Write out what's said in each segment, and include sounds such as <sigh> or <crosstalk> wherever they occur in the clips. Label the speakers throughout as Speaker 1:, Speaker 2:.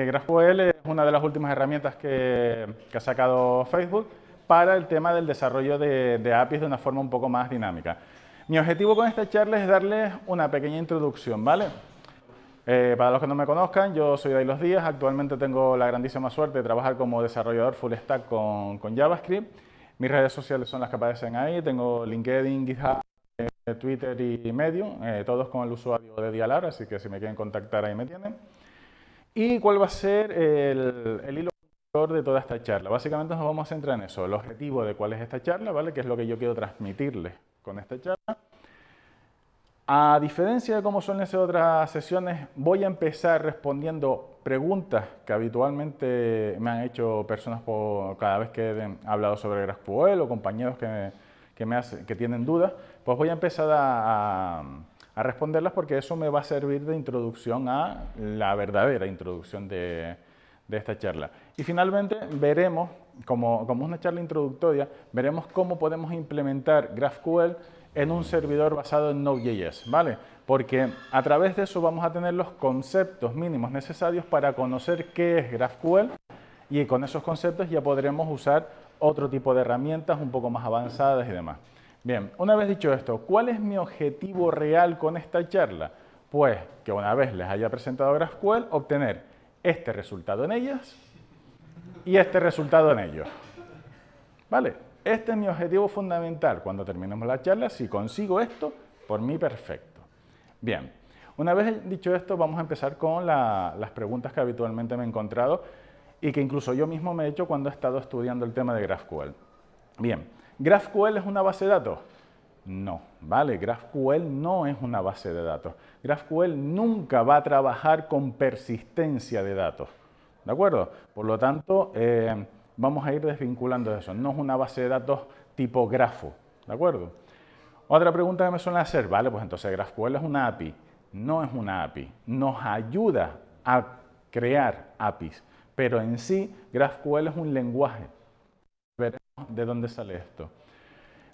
Speaker 1: Eh, GraphQL es una de las últimas herramientas que, ha sacado Facebook para el tema del desarrollo de, APIs de una forma un poco más dinámica. Mi objetivo con esta charla es darles una pequeña introducción, ¿vale? Eh, para los que no me conozcan, yo soy Daylos Los Díaz, actualmente tengo la grandísima suerte de trabajar como desarrollador full stack con, JavaScript. Mis redes sociales son las que aparecen ahí, tengo LinkedIn, GitHub, eh, Twitter y Medium, todos con el usuario de Dialar, así que si me quieren contactar ahí me tienen. ¿Y cuál va a ser el, hilo de toda esta charla? Básicamente nos vamos a centrar en eso, el objetivo de cuál es esta charla, ¿vale? Que es lo que yo quiero transmitirles con esta charla. A diferencia de cómo son ser otras sesiones, voy a empezar respondiendo preguntas que habitualmente me han hecho personas por, cada vez que he hablado sobre GraphQL o compañeros que, que, me tienen dudas, pues voy a empezar a a responderlas porque eso me va a servir de introducción a la verdadera introducción de, esta charla. Y finalmente veremos, como, como una charla introductoria, veremos cómo podemos implementar GraphQL en un servidor basado en Node.js, ¿vale? Porque a través de eso vamos a tener los conceptos mínimos necesarios para conocer qué es GraphQL y con esos conceptos ya podremos usar otro tipo de herramientas un poco más avanzadas y demás. Bien, una vez dicho esto, ¿cuál es mi objetivo real con esta charla? Pues que una vez les haya presentado GraphQL, obtener este resultado en ellas y este resultado en ellos. ¿Vale? Este es mi objetivo fundamental. Cuando terminemos la charla, si consigo esto, por mí perfecto. Bien, una vez dicho esto, vamos a empezar con las preguntas que habitualmente me he encontrado y que incluso yo mismo me he hecho cuando he estado estudiando el tema de GraphQL. Bien, ¿GraphQL es una base de datos? No, ¿vale? GraphQL no es una base de datos. GraphQL nunca va a trabajar con persistencia de datos, ¿de acuerdo? Por lo tanto, eh, vamos a ir desvinculando eso. No es una base de datos tipo grafo, ¿de acuerdo? Otra pregunta que me suelen hacer, vale, pues entonces GraphQL es una API. No es una API, nos ayuda a crear APIs, pero en sí GraphQL es un lenguaje. Veremos de dónde sale esto.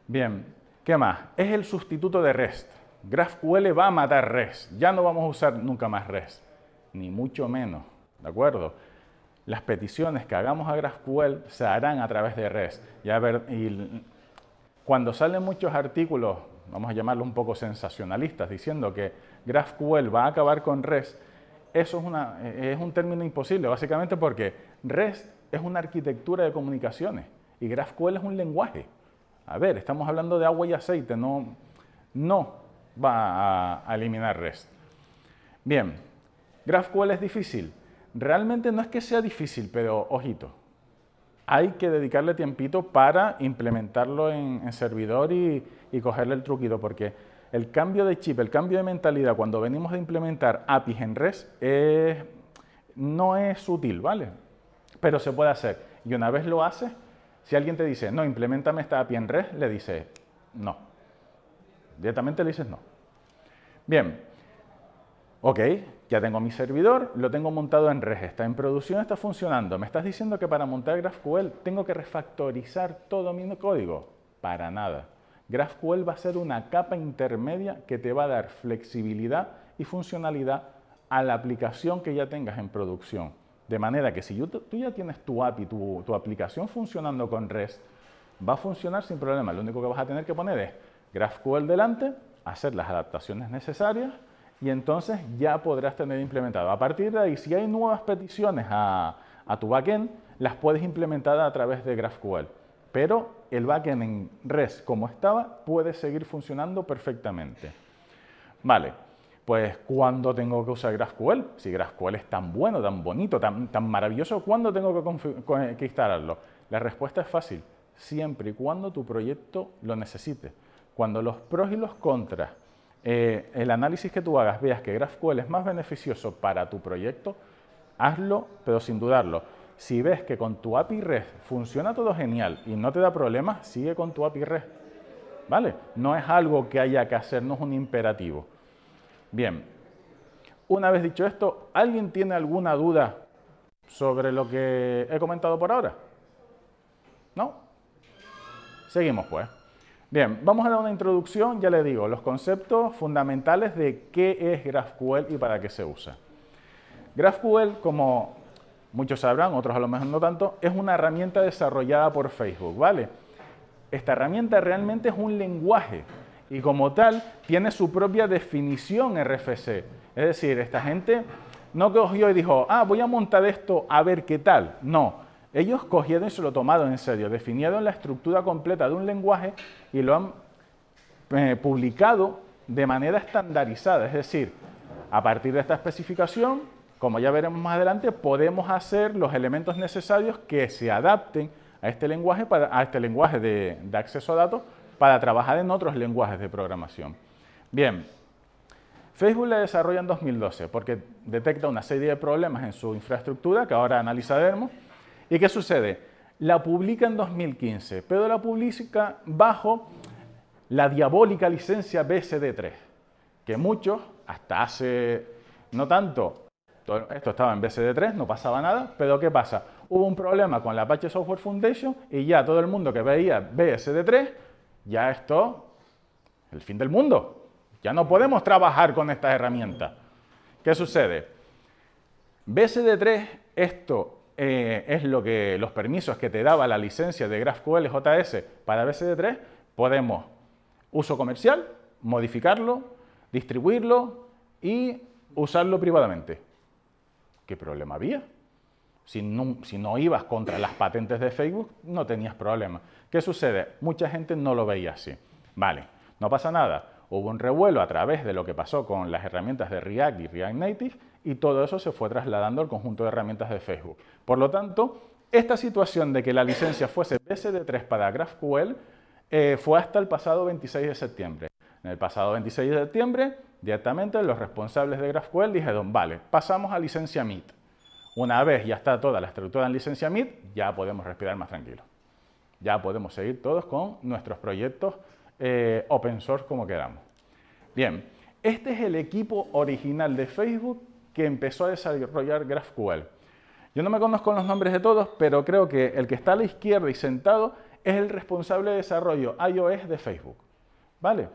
Speaker 1: Bien, ¿qué más? Es el sustituto de REST. GraphQL va a matar REST. Ya no vamos a usar nunca más REST, ni mucho menos. ¿De acuerdo? Las peticiones que hagamos a GraphQL se harán a través de REST. Y, ver, cuando salen muchos artículos, vamos a llamarlos un poco sensacionalistas, diciendo que GraphQL va a acabar con REST, eso es, e, es un término imposible, básicamente porque REST es una arquitectura de comunicaciones y GraphQL es un lenguaje. A ver, estamos hablando de agua y aceite, no, no va a eliminar REST. Bien, GraphQL es difícil. Realmente no es que sea difícil, pero ojito, hay que dedicarle tiempito para implementarlo en, servidor y, cogerle el truquito, porque el cambio de chip, el cambio de mentalidad cuando venimos de implementar APIs en REST no es útil, ¿vale? Pero se puede hacer. Y una vez lo haces, si alguien te dice, no, implementame esta API en red, le dices, no. Directamente le dices no. Bien, ok, ya tengo mi servidor, lo tengo montado en red, está en producción, está funcionando. ¿Me estás diciendo que para montar GraphQL tengo que refactorizar todo mi código? Para nada. GraphQL va a ser una capa intermedia que te va a dar flexibilidad y funcionalidad a la aplicación que ya tengas en producción. De manera que si tú ya tienes tu API, tu, tu aplicación funcionando con REST, va a funcionar sin problema. Lo único que vas a tener que poner es GraphQL delante, hacer las adaptaciones necesarias y entonces ya podrás tener implementado. A partir de ahí, si hay nuevas peticiones a, a tu backend, las puedes implementar a través de GraphQL. Pero el backend en REST como estaba puede seguir funcionando perfectamente. Vale, pues ¿cuándo tengo que usar GraphQL? Si GraphQL es tan bueno, tan bonito, tan, maravilloso, ¿cuándo tengo que, instalarlo? La respuesta es fácil, siempre y cuando tu proyecto lo necesite. Cuando los pros y los contras, eh, el análisis que tú hagas, veas que GraphQL es más beneficioso para tu proyecto, hazlo, pero sin dudarlo. Si ves que con tu API REST funciona todo genial y no te da problemas, sigue con tu API REST. ¿Vale? No es algo que haya que hacernos un imperativo. Bien, una vez dicho esto, ¿alguien tiene alguna duda sobre lo que he comentado por ahora? ¿No? Seguimos pues. Bien, vamos a dar una introducción, ya le digo, los conceptos fundamentales de qué es GraphQL y para qué se usa. GraphQL, como muchos sabrán, otros a lo mejor no tanto, es una herramienta desarrollada por Facebook, ¿vale? Esta herramienta realmente es un lenguaje, y como tal tiene su propia definición RFC. Es decir, esta gente no cogió y dijo, ah, voy a montar esto a ver qué tal. No, ellos cogieron y se lo tomaron en serio, definieron la estructura completa de un lenguaje y lo han eh, publicado de manera estandarizada. Es decir, a partir de esta especificación, como ya veremos más adelante, podemos hacer los elementos necesarios que se adapten a este lenguaje, para, a este lenguaje de acceso a datos para trabajar en otros lenguajes de programación. Bien, Facebook la desarrolla en 2012 porque detecta una serie de problemas en su infraestructura que ahora analizaremos. ¿Y qué sucede? La publica en 2015, pero la publica bajo la diabólica licencia BSD3, que muchos, hasta hace no tanto, esto estaba en BSD3, no pasaba nada, pero ¿qué pasa? Hubo un problema con la Apache Software Foundation y ya todo el mundo que veía BSD3 ya esto, el fin del mundo. Ya no podemos trabajar con estas herramientas. ¿Qué sucede? BCD3, esto eh, es lo que los permisos que te daba la licencia de GraphQL JS para BCD3, podemos uso comercial, modificarlo, distribuirlo y usarlo privadamente. ¿Qué problema había? Si no, ibas contra las patentes de Facebook, no tenías problema. ¿Qué sucede? Mucha gente no lo veía así. Vale, no pasa nada. Hubo un revuelo a través de lo que pasó con las herramientas de React y React Native y todo eso se fue trasladando al conjunto de herramientas de Facebook. Por lo tanto, esta situación de que la licencia fuese BSD3 para GraphQL eh, fue hasta el pasado 26 de septiembre. En el pasado 26 de septiembre, directamente los responsables de GraphQL dijeron, vale, pasamos a licencia MIT. Una vez ya está toda la estructura en licencia MIT, ya podemos respirar más tranquilo. Ya podemos seguir todos con nuestros proyectos eh, open source como queramos. Bien, este es el equipo original de Facebook que empezó a desarrollar GraphQL. Yo no me conozco los nombres de todos, pero creo que el que está a la izquierda y sentado es el responsable de desarrollo iOS de Facebook. ¿Vale?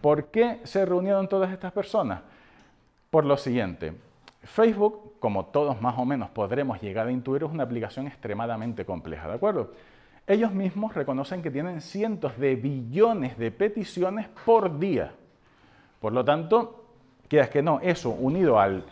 Speaker 1: ¿Por qué se reunieron todas estas personas? Por lo siguiente, Facebook, como todos más o menos podremos llegar a intuir, es una aplicación extremadamente compleja, ¿de acuerdo? Ellos mismos reconocen que tienen cientos de billones de peticiones por día. Por lo tanto, quieras que no, eso unido al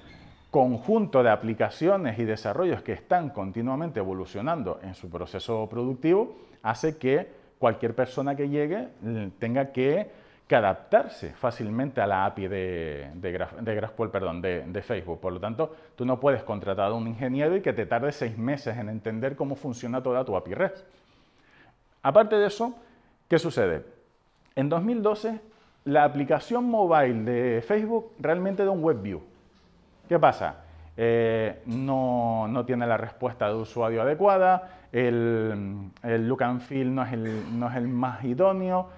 Speaker 1: conjunto de aplicaciones y desarrollos que están continuamente evolucionando en su proceso productivo, hace que cualquier persona que llegue mm, tenga que adaptarse fácilmente a la API de, de de, Facebook. Por lo tanto, tú no puedes contratar a un ingeniero y que te tarde seis meses en entender cómo funciona toda tu API REST. Aparte de eso, ¿qué sucede? En 2012, la aplicación mobile de Facebook realmente da un web view. ¿Qué pasa? Eh, no, tiene la respuesta de usuario adecuada, el, el look and feel no es el, no es el más idóneo,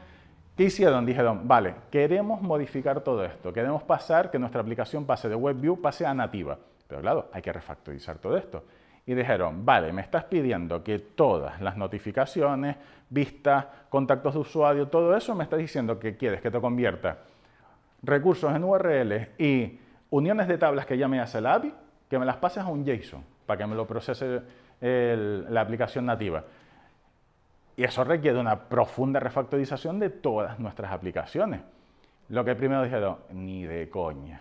Speaker 1: ¿Qué hicieron? Dijeron, vale, queremos modificar todo esto, queremos pasar que nuestra aplicación pase de WebView, pase a nativa. Pero claro, hay que refactorizar todo esto. Y dijeron, vale, me estás pidiendo que todas las notificaciones, vistas, contactos de usuario, todo eso, me estás diciendo que quieres que te convierta recursos en URLs y uniones de tablas que ya me hace la API, que me las pases a un JSON para que me lo procese la aplicación nativa. Y eso requiere una profunda refactorización de todas nuestras aplicaciones. Lo que primero dijeron, ni de coña.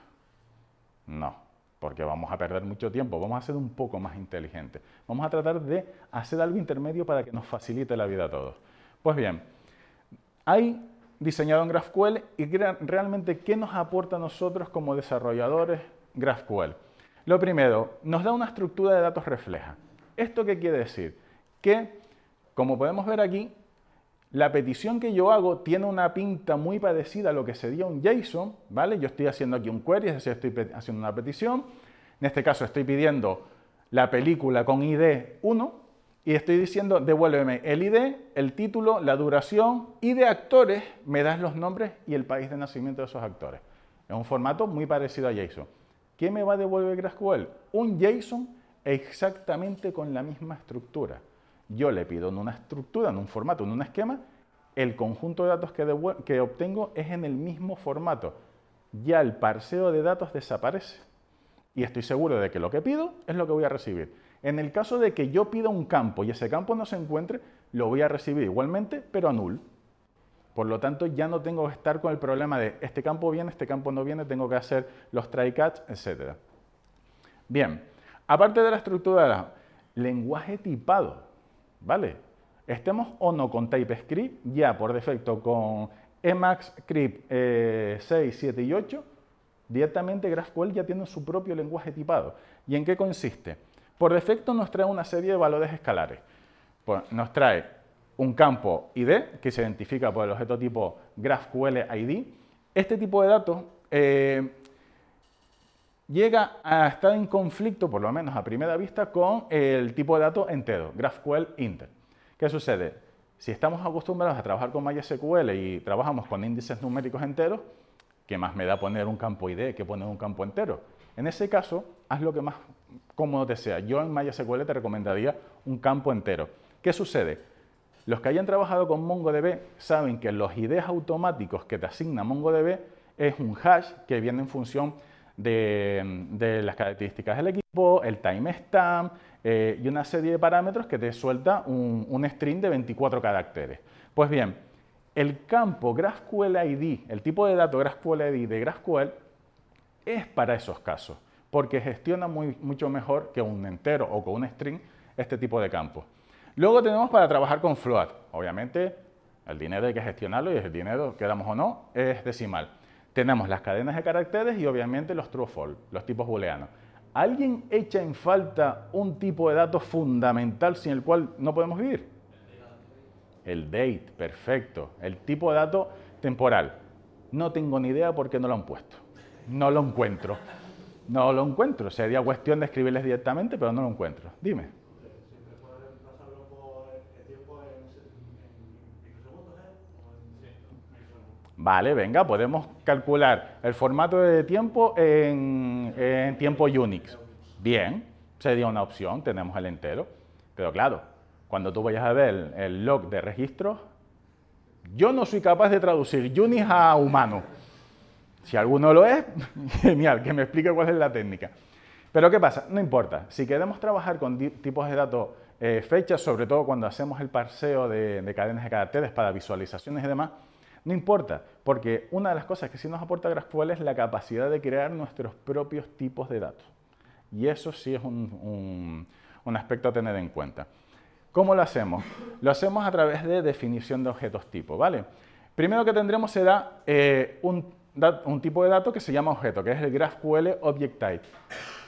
Speaker 1: No, porque vamos a perder mucho tiempo, vamos a ser un poco más inteligentes. Vamos a tratar de hacer algo intermedio para que nos facilite la vida a todos. Pues bien, hay diseñado en GraphQL y realmente qué nos aporta a nosotros como desarrolladores GraphQL. Lo primero, nos da una estructura de datos refleja. ¿Esto qué quiere decir? Que como podemos ver aquí, la petición que yo hago tiene una pinta muy parecida a lo que sería un JSON, ¿vale? Yo estoy haciendo aquí un query, es decir, estoy haciendo una petición. En este caso estoy pidiendo la película con ID 1 y estoy diciendo devuélveme el ID, el título, la duración y de actores me das los nombres y el país de nacimiento de esos actores. Es un formato muy parecido a JSON. ¿Qué me va a devolver GraphQL? Un JSON exactamente con la misma estructura yo le pido en una estructura, en un formato, en un esquema, el conjunto de datos que, obtengo es en el mismo formato. Ya el parseo de datos desaparece. Y estoy seguro de que lo que pido es lo que voy a recibir. En el caso de que yo pida un campo y ese campo no se encuentre, lo voy a recibir igualmente, pero a null. Por lo tanto, ya no tengo que estar con el problema de este campo viene, este campo no viene, tengo que hacer los try catch, etc. Bien, aparte de la estructura de lenguaje tipado. ¿vale? Estemos o no con TypeScript, ya por defecto con Emacs, Script 6, eh, 7 y 8, directamente GraphQL ya tiene su propio lenguaje tipado. ¿Y en qué consiste? Por defecto nos trae una serie de valores escalares. Pues nos trae un campo ID, que se identifica por el objeto tipo GraphQL ID. Este tipo de datos eh, llega a estar en conflicto, por lo menos a primera vista, con el tipo de datos entero, GraphQL Inter. ¿Qué sucede? Si estamos acostumbrados a trabajar con MySQL y trabajamos con índices numéricos enteros, ¿qué más me da poner un campo ID que poner un campo entero? En ese caso, haz lo que más cómodo te sea. Yo en MySQL te recomendaría un campo entero. ¿Qué sucede? Los que hayan trabajado con MongoDB saben que los IDs automáticos que te asigna MongoDB es un hash que viene en función de, las características del equipo, el timestamp eh, y una serie de parámetros que te suelta un, string de 24 caracteres. Pues bien, el campo GraphQL ID, el tipo de dato GraphQL ID de GraphQL, es para esos casos, porque gestiona mucho mejor que un entero o con un string este tipo de campo. Luego tenemos para trabajar con float. Obviamente, el dinero hay que gestionarlo y el dinero, quedamos o no, es decimal. Tenemos las cadenas de caracteres y obviamente los true false, los tipos booleanos. ¿Alguien echa en falta un tipo de datos fundamental sin el cual no podemos vivir? El date, perfecto. El tipo de dato temporal. No tengo ni idea por qué no lo han puesto. No lo encuentro. No lo encuentro. Sería cuestión de escribirles directamente, pero no lo encuentro. Dime. Vale, venga, podemos calcular el formato de tiempo en, tiempo Unix. Bien, sería una opción, tenemos el entero. Pero claro, cuando tú vayas a ver el, log de registros, yo no soy capaz de traducir Unix a humano. Si alguno lo es, <laughs> genial, que me explique cuál es la técnica. Pero ¿qué pasa? No importa. Si queremos trabajar con tipos de datos, eh, fechas, sobre todo cuando hacemos el parseo de, de cadenas de caracteres para visualizaciones y demás, no importa, porque una de las cosas que sí nos aporta GraphQL es la capacidad de crear nuestros propios tipos de datos. Y eso sí es un, aspecto a tener en cuenta. ¿Cómo lo hacemos? Lo hacemos a través de definición de objetos tipo, ¿vale? Primero que tendremos será eh, un, un tipo de dato que se llama objeto, que es el GraphQL Object Type.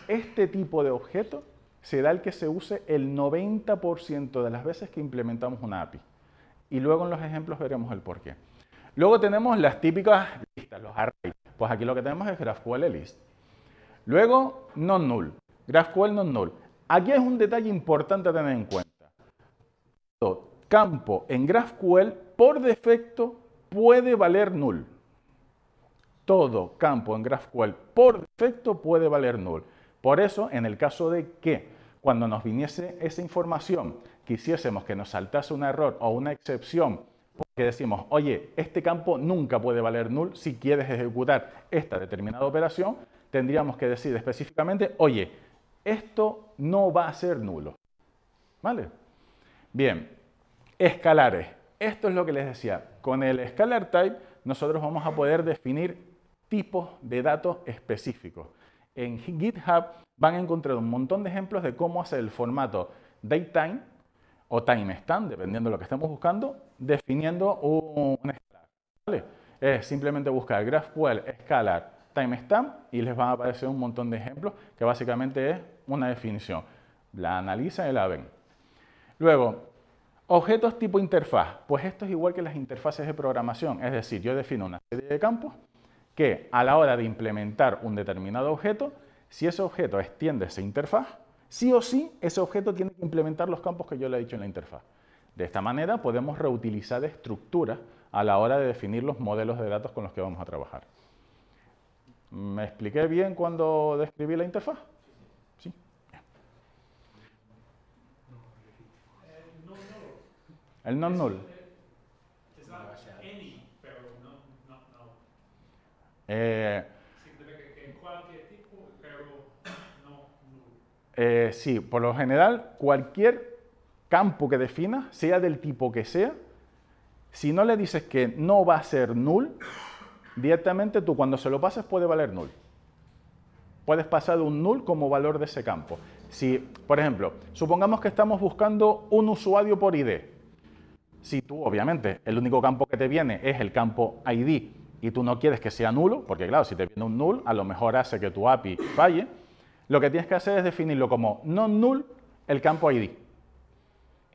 Speaker 1: Este tipo de objeto será el que se use el 90% de las veces que implementamos una API. Y luego en los ejemplos veremos el porqué. Luego tenemos las típicas listas, los arrays. Pues aquí lo que tenemos es GraphQL list. Luego, non-null. GraphQL non-null. Aquí es un detalle importante a tener en cuenta. Todo Campo en GraphQL, por defecto, puede valer null. Todo campo en GraphQL, por defecto, puede valer null. Por eso, en el caso de que cuando nos viniese esa información, quisiésemos que nos saltase un error o una excepción porque decimos, oye, este campo nunca puede valer null si quieres ejecutar esta determinada operación, tendríamos que decir específicamente, oye, esto no va a ser nulo. ¿Vale? Bien, escalares. Esto es lo que les decía. Con el scalar type nosotros vamos a poder definir tipos de datos específicos. En GitHub van a encontrar un montón de ejemplos de cómo hacer el formato datetime o timestamp, dependiendo de lo que estemos buscando, definiendo un, escalar. ¿vale? Es simplemente buscar GraphQL escalar timestamp y les va a aparecer un montón de ejemplos que básicamente es una definición. La analiza y la ven. Luego, objetos tipo interfaz. Pues esto es igual que las interfaces de programación. Es decir, yo defino una serie de campos que a la hora de implementar un determinado objeto, si ese objeto extiende esa interfaz, sí o sí ese objeto tiene que implementar los campos que yo le he dicho en la interfaz. De esta manera podemos reutilizar estructuras a la hora de definir los modelos de datos con los que vamos a trabajar. ¿Me expliqué bien cuando describí la interfaz? Sí. El non null. Eh, Eh, sí, por lo general, cualquier campo que definas, sea del tipo que sea, si no le dices que no va a ser null, directamente tú cuando se lo pases puede valer null. Puedes pasar un null como valor de ese campo. Si, por ejemplo, supongamos que estamos buscando un usuario por ID. Si tú, obviamente, el único campo que te viene es el campo ID y tú no quieres que sea nulo, porque claro, si te viene un null, a lo mejor hace que tu API falle lo que tienes que hacer es definirlo como non null el campo ID.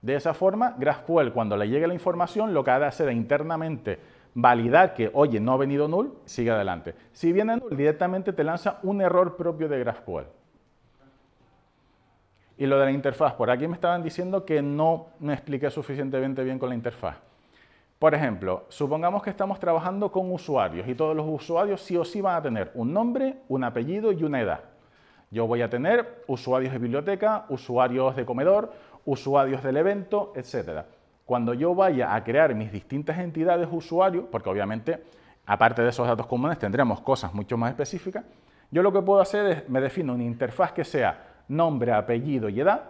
Speaker 1: De esa forma, GraphQL, cuando le llegue la información, lo que ha de hacer internamente validar que, oye, no ha venido null, sigue adelante. Si viene null, directamente te lanza un error propio de GraphQL. Y lo de la interfaz, por aquí me estaban diciendo que no me expliqué suficientemente bien con la interfaz. Por ejemplo, supongamos que estamos trabajando con usuarios y todos los usuarios sí o sí van a tener un nombre, un apellido y una edad. Yo voy a tener usuarios de biblioteca, usuarios de comedor, usuarios del evento, etcétera. Cuando yo vaya a crear mis distintas entidades usuarios, porque obviamente, aparte de esos datos comunes, tendremos cosas mucho más específicas, yo lo que puedo hacer es, me defino una interfaz que sea nombre, apellido y edad,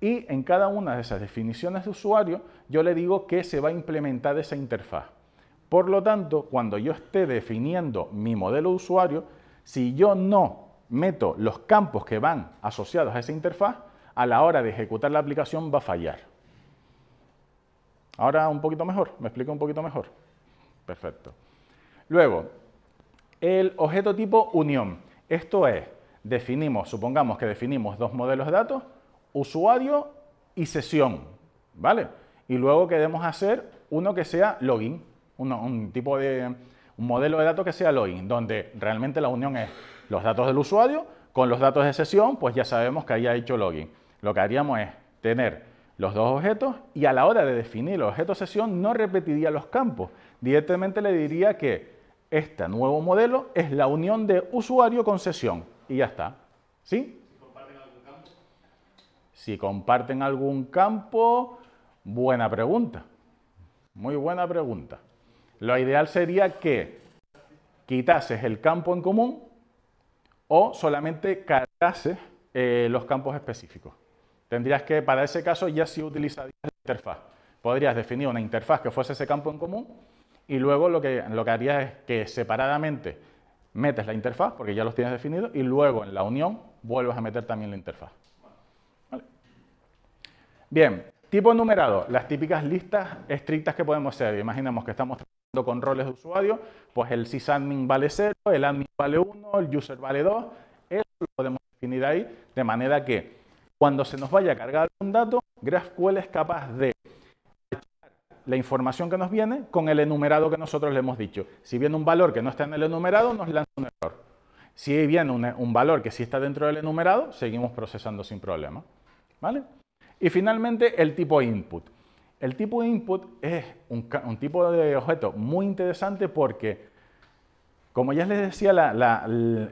Speaker 1: y en cada una de esas definiciones de usuario, yo le digo que se va a implementar esa interfaz. Por lo tanto, cuando yo esté definiendo mi modelo de usuario, si yo no meto los campos que van asociados a esa interfaz, a la hora de ejecutar la aplicación va a fallar. Ahora un poquito mejor, me explico un poquito mejor. Perfecto. Luego, el objeto tipo unión. Esto es, definimos, supongamos que definimos dos modelos de datos, usuario y sesión, ¿vale? Y luego queremos hacer uno que sea login, un tipo de, un modelo de datos que sea login, donde realmente la unión es los datos del usuario con los datos de sesión, pues ya sabemos que haya hecho login. Lo que haríamos es tener los dos objetos y a la hora de definir el objeto sesión no repetiría los campos. Directamente le diría que este nuevo modelo es la unión de usuario con sesión y ya está. ¿Sí? Si comparten algún campo, si comparten algún campo buena pregunta. Muy buena pregunta. Lo ideal sería que quitases el campo en común o solamente cargase eh, los campos específicos. Tendrías que, para ese caso, ya sí utilizarías la interfaz. Podrías definir una interfaz que fuese ese campo en común y luego lo que, lo que harías es que separadamente metes la interfaz, porque ya los tienes definidos, y luego en la unión vuelves a meter también la interfaz. Bien, tipo numerado, las típicas listas estrictas que podemos hacer. Imaginemos que estamos con roles de usuario, pues el sysadmin vale 0, el admin vale 1, el user vale 2. Eso lo podemos definir ahí de manera que cuando se nos vaya a cargar un dato, GraphQL es capaz de la información que nos viene con el enumerado que nosotros le hemos dicho. Si viene un valor que no está en el enumerado, nos lanza un error. Si viene un, valor que sí está dentro del enumerado, seguimos procesando sin problema. ¿Vale? Y finalmente, el tipo input. El tipo de input es un, tipo de objeto muy interesante porque, como ya les decía,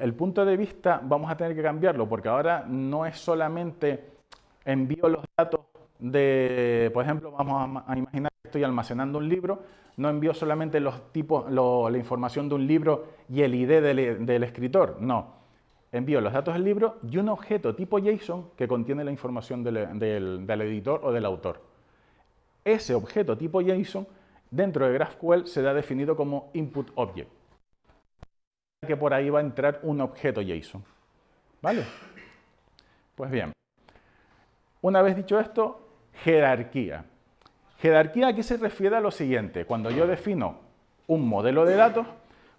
Speaker 1: el punto de vista vamos a tener que cambiarlo porque ahora no es solamente envío los datos de, por ejemplo, vamos a, imaginar que estoy almacenando un libro, no envío solamente los tipos, la información de un libro y el ID del, escritor, no. Envío los datos del libro y un objeto tipo JSON que contiene la información del editor o del autor ese objeto tipo JSON dentro de GraphQL será definido como input object. Que por ahí va a entrar un objeto JSON. ¿Vale? Pues bien, una vez dicho esto, jerarquía. Jerarquía aquí se refiere a lo siguiente. Cuando yo defino un modelo de datos,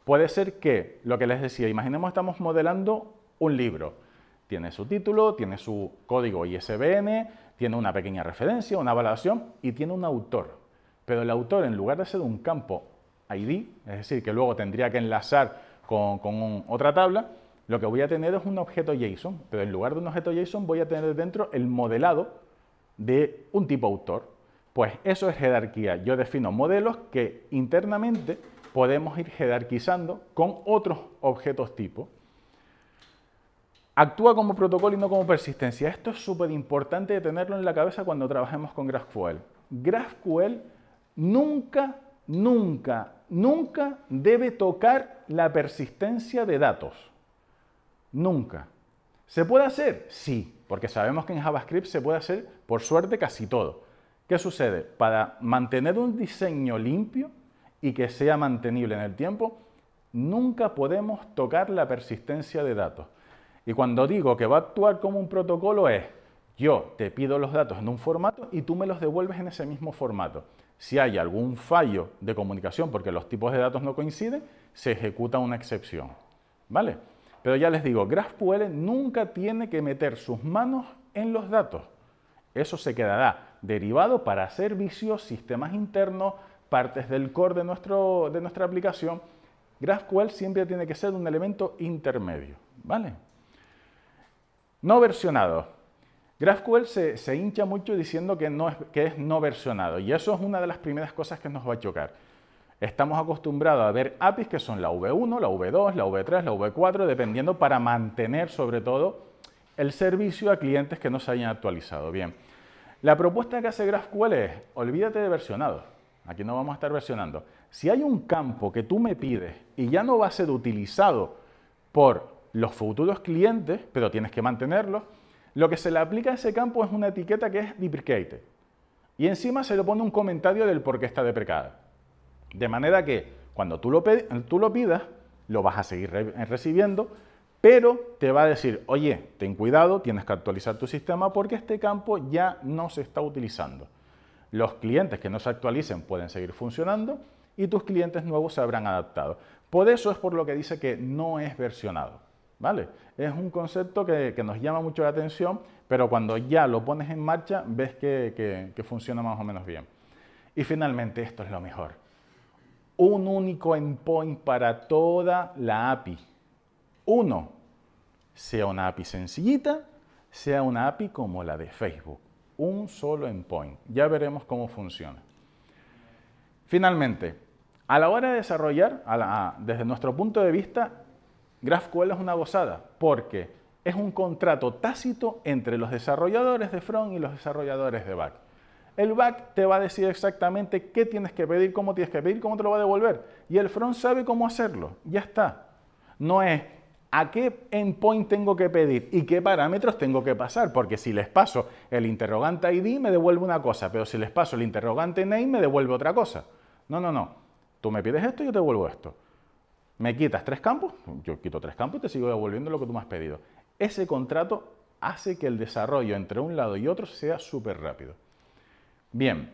Speaker 1: puede ser que, lo que les decía, imaginemos estamos modelando un libro. Tiene su título, tiene su código ISBN, tiene una pequeña referencia, una evaluación y tiene un autor. Pero el autor, en lugar de ser un campo ID, es decir, que luego tendría que enlazar con, otra tabla, lo que voy a tener es un objeto JSON, pero en lugar de un objeto JSON voy a tener dentro el modelado de un tipo autor. Pues eso es jerarquía. Yo defino modelos que internamente podemos ir jerarquizando con otros objetos tipo. Actúa como protocolo y no como persistencia. Esto es súper importante de tenerlo en la cabeza cuando trabajemos con GraphQL. GraphQL nunca, nunca, nunca debe tocar la persistencia de datos. Nunca. ¿Se puede hacer? Sí, porque sabemos que en JavaScript se puede hacer, por suerte, casi todo. ¿Qué sucede? Para mantener un diseño limpio y que sea mantenible en el tiempo, nunca podemos tocar la persistencia de datos. Y cuando digo que va a actuar como un protocolo es, yo te pido los datos en un formato y tú me los devuelves en ese mismo formato. Si hay algún fallo de comunicación porque los tipos de datos no coinciden, se ejecuta una excepción. ¿Vale? Pero ya les digo, GraphQL nunca tiene que meter sus manos en los datos. Eso se quedará derivado para servicios, sistemas internos, partes del core de, nuestro, de nuestra aplicación. GraphQL siempre tiene que ser un elemento intermedio. ¿Vale? No versionado. GraphQL se, se, hincha mucho diciendo que, no es, que es no versionado y eso es una de las primeras cosas que nos va a chocar. Estamos acostumbrados a ver APIs que son la V1, la V2, la V3, la V4, dependiendo para mantener sobre todo el servicio a clientes que no se hayan actualizado. Bien, la propuesta que hace GraphQL es, olvídate de versionado, aquí no vamos a estar versionando. Si hay un campo que tú me pides y ya no va a ser utilizado por los futuros clientes, pero tienes que mantenerlos, lo que se le aplica a ese campo es una etiqueta que es deprecated. Y encima se le pone un comentario del por qué está deprecada. De manera que cuando tú lo, lo pidas, lo vas a seguir recibiendo, pero te va a decir, oye, ten cuidado, tienes que actualizar tu sistema porque este campo ya no se está utilizando. Los clientes que no se actualicen pueden seguir funcionando y tus clientes nuevos se habrán adaptado. Por eso es por lo que dice que no es versionado. ¿vale? Es un concepto que, nos llama mucho la atención, pero cuando ya lo pones en marcha ves que, funciona más o menos bien. Y finalmente, esto es lo mejor. Un único endpoint para toda la API. Uno, sea una API sencillita, sea una API como la de Facebook. Un solo endpoint. Ya veremos cómo funciona. Finalmente, a la hora de desarrollar, desde nuestro punto de vista, GraphQL es una gozada porque es un contrato tácito entre los desarrolladores de front y los desarrolladores de back. El back te va a decir exactamente qué tienes que pedir, cómo tienes que pedir, cómo te lo va a devolver. Y el front sabe cómo hacerlo. Ya está. No es a qué endpoint tengo que pedir y qué parámetros tengo que pasar, porque si les paso el interrogante ID me devuelve una cosa, pero si les paso el interrogante name me devuelve otra cosa. No, no, no. Tú me pides esto, y yo te devuelvo esto me quitas tres campos, yo quito tres campos y te sigo devolviendo lo que tú me has pedido. Ese contrato hace que el desarrollo entre un lado y otro sea súper rápido. Bien,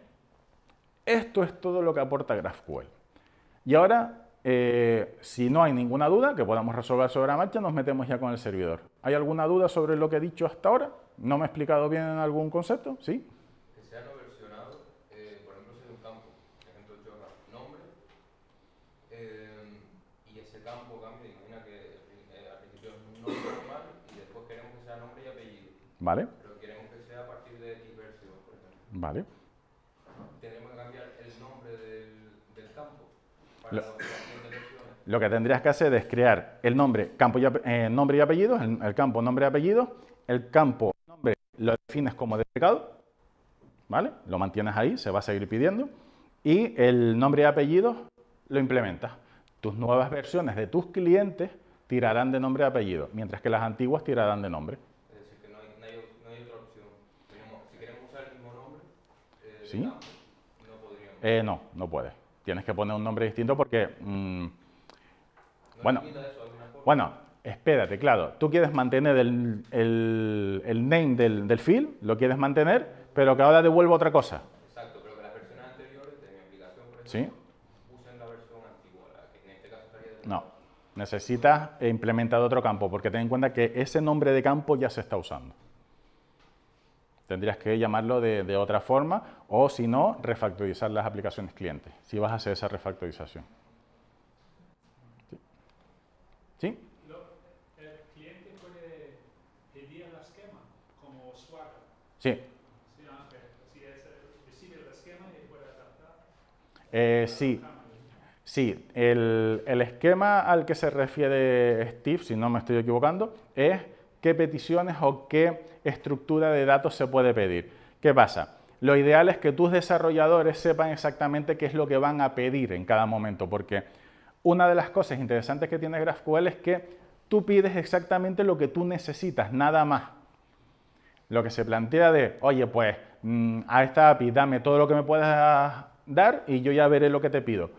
Speaker 1: esto es todo lo que aporta GraphQL. Y ahora, eh, si no hay ninguna duda que podamos resolver sobre la marcha, nos metemos ya con el servidor. ¿Hay alguna duda sobre lo que he dicho hasta ahora? ¿No me he explicado bien en algún concepto? ¿Sí? ¿Vale? sea a partir de Tenemos que cambiar el nombre del, campo lo, que tendrías que hacer es crear el nombre, campo y, eh, nombre y apellidos, el, campo nombre y apellidos, el campo nombre lo defines como destacado, ¿vale? Lo mantienes ahí, se va a seguir pidiendo, y el nombre y apellido lo implementas. Tus nuevas versiones de tus clientes tirarán de nombre y apellido, mientras que las antiguas tirarán de nombre. No, eh, no, no puede. Tienes que poner un nombre distinto porque... Mm, bueno, bueno, espérate, claro. Tú quieres mantener el, name del, field, lo quieres mantener, pero que ahora devuelva otra cosa. Exacto, pero que las versiones anteriores de mi aplicación, por ¿Sí? usen la versión antigua, la que en este No, necesitas implementar otro campo, porque ten en cuenta que ese nombre de campo ya se está usando tendrías que llamarlo de, otra forma o si no, refactorizar las aplicaciones clientes, si vas a hacer esa refactorización. ¿Sí? ¿Sí? ¿El cliente puede pedir el esquema como usuario? Sí. sí, sí el esquema al que se refiere Steve, si no me estoy equivocando, es qué peticiones o qué estructura de datos se puede pedir. ¿Qué pasa? Lo ideal es que tus desarrolladores sepan exactamente qué es lo que van a pedir en cada momento, porque una de las cosas interesantes que tiene GraphQL es que tú pides exactamente lo que tú necesitas, nada más. Lo que se plantea de, oye, pues mm, a esta API dame todo lo que me puedas dar y yo ya veré lo que te pido.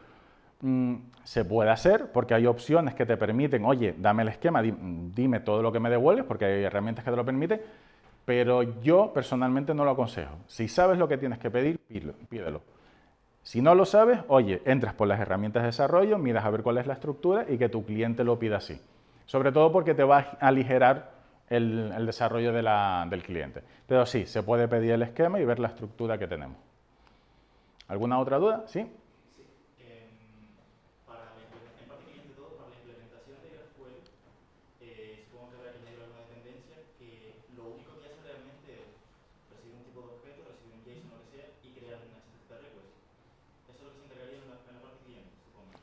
Speaker 1: Mm, se puede hacer porque hay opciones que te permiten, oye, dame el esquema, dime todo lo que me devuelves porque hay herramientas que te lo permiten, pero yo personalmente no lo aconsejo. Si sabes lo que tienes que pedir, pídelo. Si no lo sabes, oye, entras por las herramientas de desarrollo, miras a ver cuál es la estructura y que tu cliente lo pida así. Sobre todo porque te va a aligerar el, desarrollo del cliente. Pero sí, se puede pedir el esquema y ver la estructura que tenemos. ¿Alguna otra duda? ¿Sí?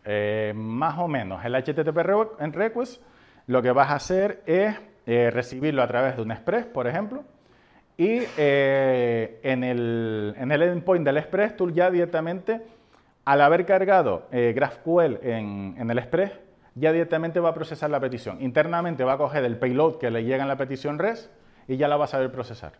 Speaker 1: Eh, más o menos, el HTTP request lo que vas a hacer es eh, recibirlo a través de un express, por ejemplo, y eh, en, el, en, el, endpoint del express tú ya directamente, al haber cargado GraphQL en, en el express, ya directamente va a procesar la petición. Internamente va a coger el payload que le llega en la petición res y ya la va a saber procesar.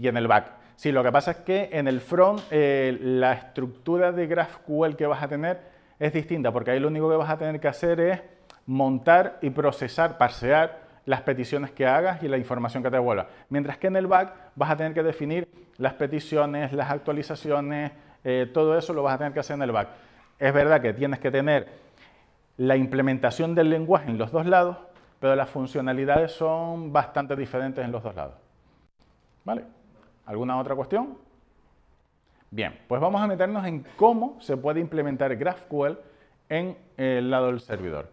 Speaker 1: y en el back. Sí, lo que pasa es que en el front eh, la estructura de GraphQL que vas a tener es distinta, porque ahí lo único que vas a tener que hacer es montar y procesar, parsear las peticiones que hagas y la información que te devuelva. Mientras que en el back vas a tener que definir las peticiones, las actualizaciones, eh, todo eso lo vas a tener que hacer en el back. Es verdad que tienes que tener la implementación del lenguaje en los dos lados, pero las funcionalidades son bastante diferentes en los dos lados. ¿Vale? ¿Alguna otra cuestión? Bien, pues vamos a meternos en cómo se puede implementar GraphQL en eh, el lado del servidor.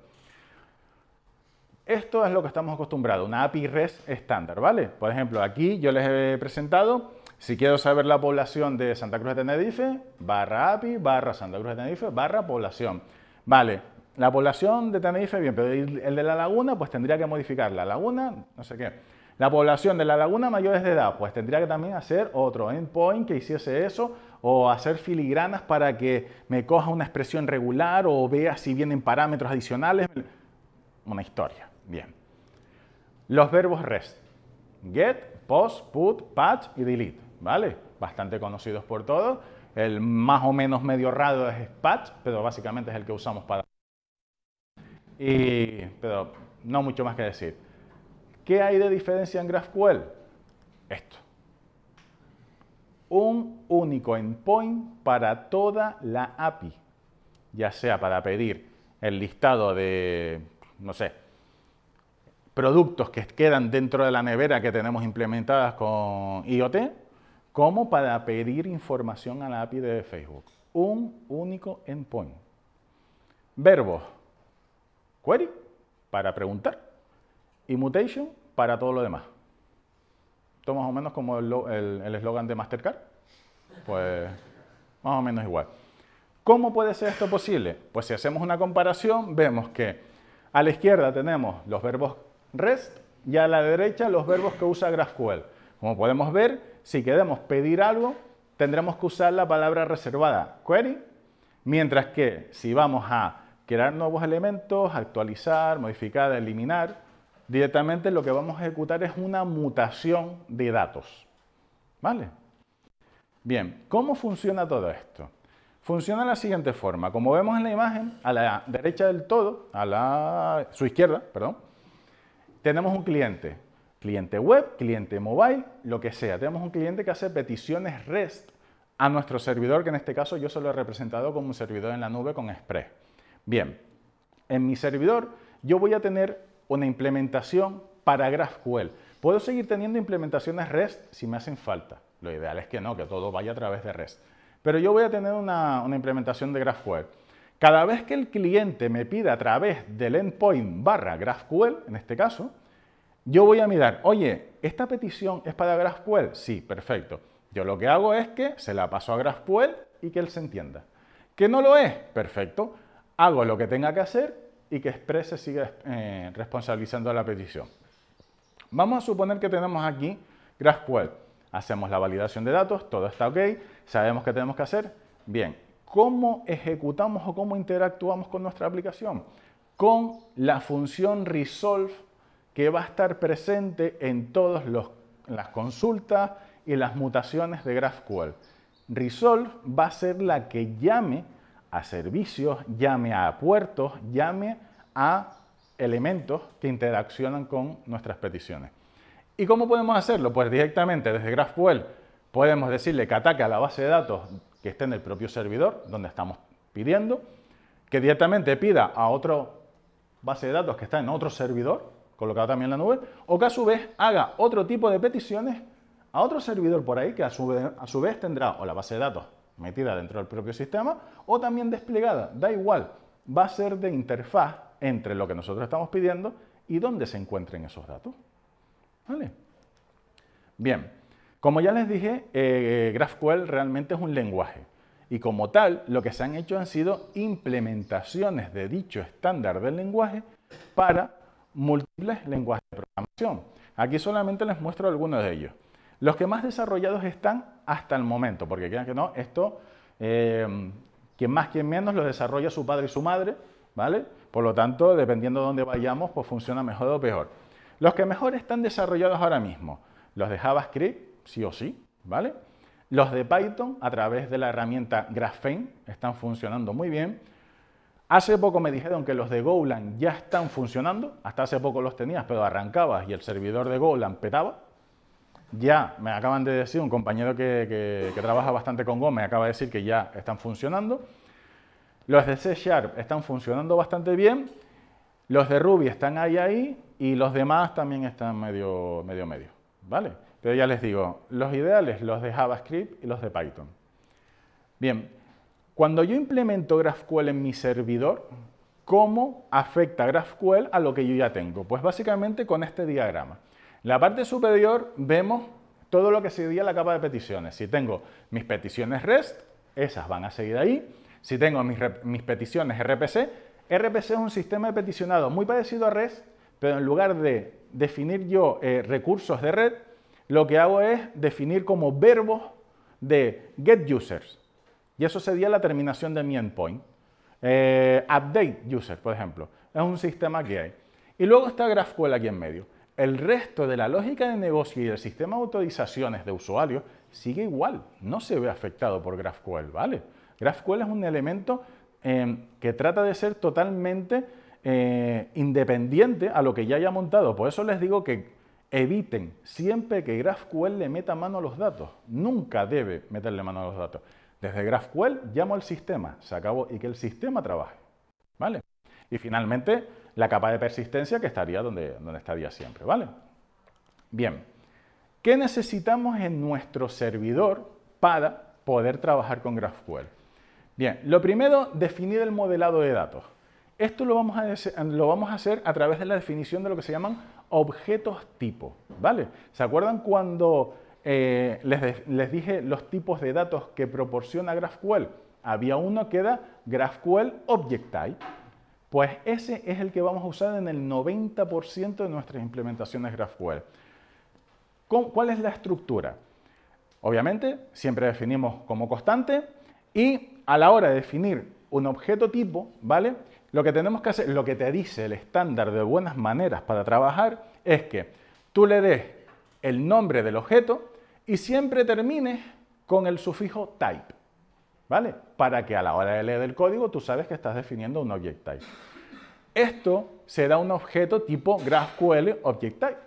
Speaker 1: Esto es lo que estamos acostumbrados, una API REST estándar, ¿vale? Por ejemplo, aquí yo les he presentado, si quiero saber la población de Santa Cruz de Tenerife, barra API, barra Santa Cruz de Tenerife, barra población. Vale, la población de Tenerife, bien, pero el de la laguna, pues tendría que modificar la laguna, no sé qué. La población de la laguna mayores de edad, pues tendría que también hacer otro endpoint que hiciese eso o hacer filigranas para que me coja una expresión regular o vea si vienen parámetros adicionales. Una historia. Bien. Los verbos REST. Get, post, put, patch y delete. ¿Vale? Bastante conocidos por todos. El más o menos medio raro es patch, pero básicamente es el que usamos para... Y, pero no mucho más que decir. ¿Qué hay de diferencia en GraphQL? Esto. Un único endpoint para toda la API, ya sea para pedir el listado de, no sé, productos que quedan dentro de la nevera que tenemos implementadas con IoT, como para pedir información a la API de Facebook. Un único endpoint. Verbo. Query para preguntar y mutation para todo lo demás. Esto más o menos como el eslogan de Mastercard. Pues más o menos igual. ¿Cómo puede ser esto posible? Pues si hacemos una comparación, vemos que a la izquierda tenemos los verbos REST y a la derecha los verbos que usa GraphQL. Como podemos ver, si queremos pedir algo, tendremos que usar la palabra reservada query, mientras que si vamos a crear nuevos elementos, actualizar, modificar, eliminar, directamente lo que vamos a ejecutar es una mutación de datos. ¿Vale? Bien, ¿cómo funciona todo esto? Funciona de la siguiente forma. Como vemos en la imagen, a la derecha del todo, a la, su izquierda, perdón, tenemos un cliente. Cliente web, cliente mobile, lo que sea. Tenemos un cliente que hace peticiones REST a nuestro servidor, que en este caso yo solo he representado como un servidor en la nube con Express. Bien, en mi servidor yo voy a tener una implementación para GraphQL. Puedo seguir teniendo implementaciones REST si me hacen falta. Lo ideal es que no, que todo vaya a través de REST. Pero yo voy a tener una, implementación de GraphQL. Cada vez que el cliente me pida a través del endpoint barra GraphQL, en este caso, yo voy a mirar, oye, ¿esta petición es para GraphQL? Sí, perfecto. Yo lo que hago es que se la paso a GraphQL y que él se entienda. ¿Que no lo es? Perfecto. Hago lo que tenga que hacer y que Express sigue eh, responsabilizando responsabilizando la petición. Vamos a suponer que tenemos aquí GraphQL. Hacemos la validación de datos, todo está ok, sabemos qué tenemos que hacer. Bien, ¿cómo ejecutamos o cómo interactuamos con nuestra aplicación? Con la función resolve que va a estar presente en todas las consultas y las mutaciones de GraphQL. Resolve va a ser la que llame a servicios, llame a puertos, llame a elementos que interaccionan con nuestras peticiones. ¿Y cómo podemos hacerlo? Pues directamente desde GraphQL podemos decirle que ataque a la base de datos que esté en el propio servidor donde estamos pidiendo, que directamente pida a otra base de datos que está en otro servidor, colocado también en la nube, o que a su vez haga otro tipo de peticiones a otro servidor por ahí que a su, vez, a su vez tendrá o la base de datos metida dentro del propio sistema o también desplegada, da igual, va a ser de interfaz entre lo que nosotros estamos pidiendo y dónde se encuentren esos datos. ¿Vale? Bien, como ya les dije, eh, eh, GraphQL realmente es un lenguaje y como tal lo que se han hecho han sido implementaciones de dicho estándar del lenguaje para múltiples lenguajes de programación. Aquí solamente les muestro algunos de ellos. Los que más desarrollados están hasta el momento, porque quieran que no, esto, eh, quien más, quien menos, lo desarrolla su padre y su madre, ¿vale? Por lo tanto, dependiendo de dónde vayamos, pues funciona mejor o peor. Los que mejor están desarrollados ahora mismo, los de JavaScript, sí o sí, ¿vale? Los de Python, a través de la herramienta Graphene, están funcionando muy bien. Hace poco me dijeron que los de Golang ya están funcionando. Hasta hace poco los tenías, pero arrancabas y el servidor de Golang petaba. Ya me acaban de decir, un compañero que, trabaja bastante con Go me acaba de decir que ya están funcionando. Los de C Sharp están funcionando bastante bien. Los de Ruby están ahí, ahí. Y los demás también están medio, medio, medio. ¿Vale? Pero ya les digo, los ideales, los de JavaScript y los de Python. Bien, cuando yo implemento GraphQL en mi servidor, ¿cómo afecta GraphQL a lo que yo ya tengo? Pues básicamente con este diagrama la parte superior vemos todo lo que sería la capa de peticiones. Si tengo mis peticiones REST, esas van a seguir ahí. Si tengo mis, peticiones RPC, RPC es un sistema de peticionado muy parecido a REST, pero en lugar de definir yo eh, recursos de red, lo que hago es definir como verbos de get users. Y eso sería la terminación de mi endpoint. Eh, update user, por ejemplo. Es un sistema que hay. Y luego está GraphQL aquí en medio el resto de la lógica de negocio y el sistema de autorizaciones de usuarios sigue igual, no se ve afectado por GraphQL, ¿vale? GraphQL es un elemento em, que trata de ser totalmente eh, independiente a lo que ya haya montado. Por eso les digo que eviten siempre que GraphQL le meta mano a los datos. Nunca debe meterle mano a los datos. Desde GraphQL llamo al sistema, se acabó y que el sistema trabaje, ¿vale? Y finalmente, la capa de persistencia que estaría donde, donde estaría siempre, ¿vale? Bien, ¿qué necesitamos en nuestro servidor para poder trabajar con GraphQL? Bien, lo primero, definir el modelado de datos. Esto lo vamos, a, hacer a través de la definición de lo que se llaman objetos tipo, ¿vale? ¿Se acuerdan cuando eh, les, les, dije los tipos de datos que proporciona GraphQL? Había uno que era GraphQL Object Type pues ese es el que vamos a usar en el 90% de nuestras implementaciones GraphQL. ¿Cuál es la estructura? Obviamente, siempre definimos como constante y a la hora de definir un objeto tipo, ¿vale? Lo que tenemos que hacer, lo que te dice el estándar de buenas maneras para trabajar es que tú le des el nombre del objeto y siempre termines con el sufijo type. ¿vale? Para que a la hora de leer el código tú sabes que estás definiendo un object type. Esto será un objeto tipo GraphQL object type,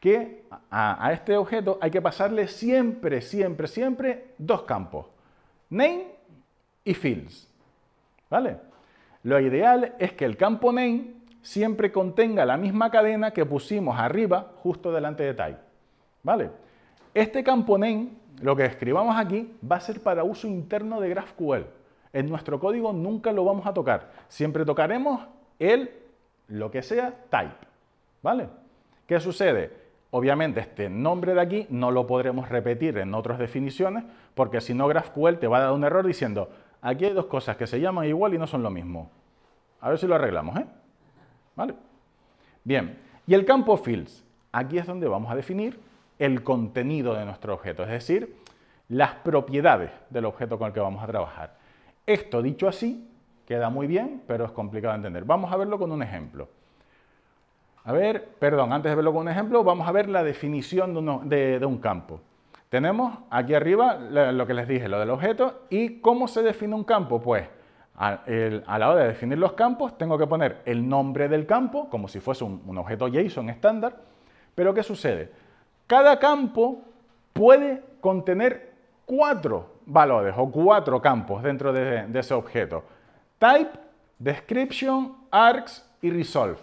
Speaker 1: que a, este objeto hay que pasarle siempre, siempre, siempre dos campos, name y fields, ¿vale? Lo ideal es que el campo name siempre contenga la misma cadena que pusimos arriba justo delante de type, ¿vale? Este campo name lo que escribamos aquí va a ser para uso interno de GraphQL. En nuestro código nunca lo vamos a tocar. Siempre tocaremos el, lo que sea, type. ¿Vale? ¿Qué sucede? Obviamente este nombre de aquí no lo podremos repetir en otras definiciones porque si no GraphQL te va a dar un error diciendo aquí hay dos cosas que se llaman igual y no son lo mismo. A ver si lo arreglamos, ¿eh? ¿Vale? Bien, y el campo fields. Aquí es donde vamos a definir el contenido de nuestro objeto, es decir, las propiedades del objeto con el que vamos a trabajar. Esto dicho así, queda muy bien, pero es complicado de entender. Vamos a verlo con un ejemplo. A ver, perdón, antes de verlo con un ejemplo, vamos a ver la definición de, un campo. Tenemos aquí arriba lo que les dije, lo del objeto, y cómo se define un campo. Pues a, la hora de definir los campos, tengo que poner el nombre del campo, como si fuese un objeto JSON estándar, pero ¿qué sucede? Cada campo puede contener cuatro valores o cuatro campos dentro de, ese objeto. Type, Description, Arcs y Resolve.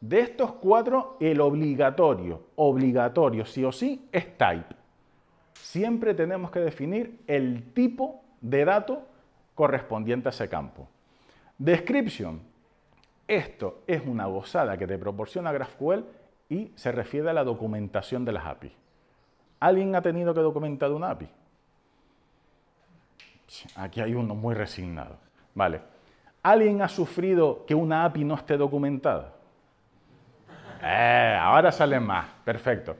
Speaker 1: De estos cuatro, el obligatorio, obligatorio sí o sí, es type. Siempre tenemos que definir el tipo de dato correspondiente a ese campo. Description. Esto es una gozada que te proporciona GraphQL y se refiere a la documentación de las APIs. ¿Alguien ha tenido que documentar una API? Aquí hay uno muy resignado. Vale. ¿Alguien ha sufrido que una API no esté documentada? Eh, ahora salen más. Perfecto.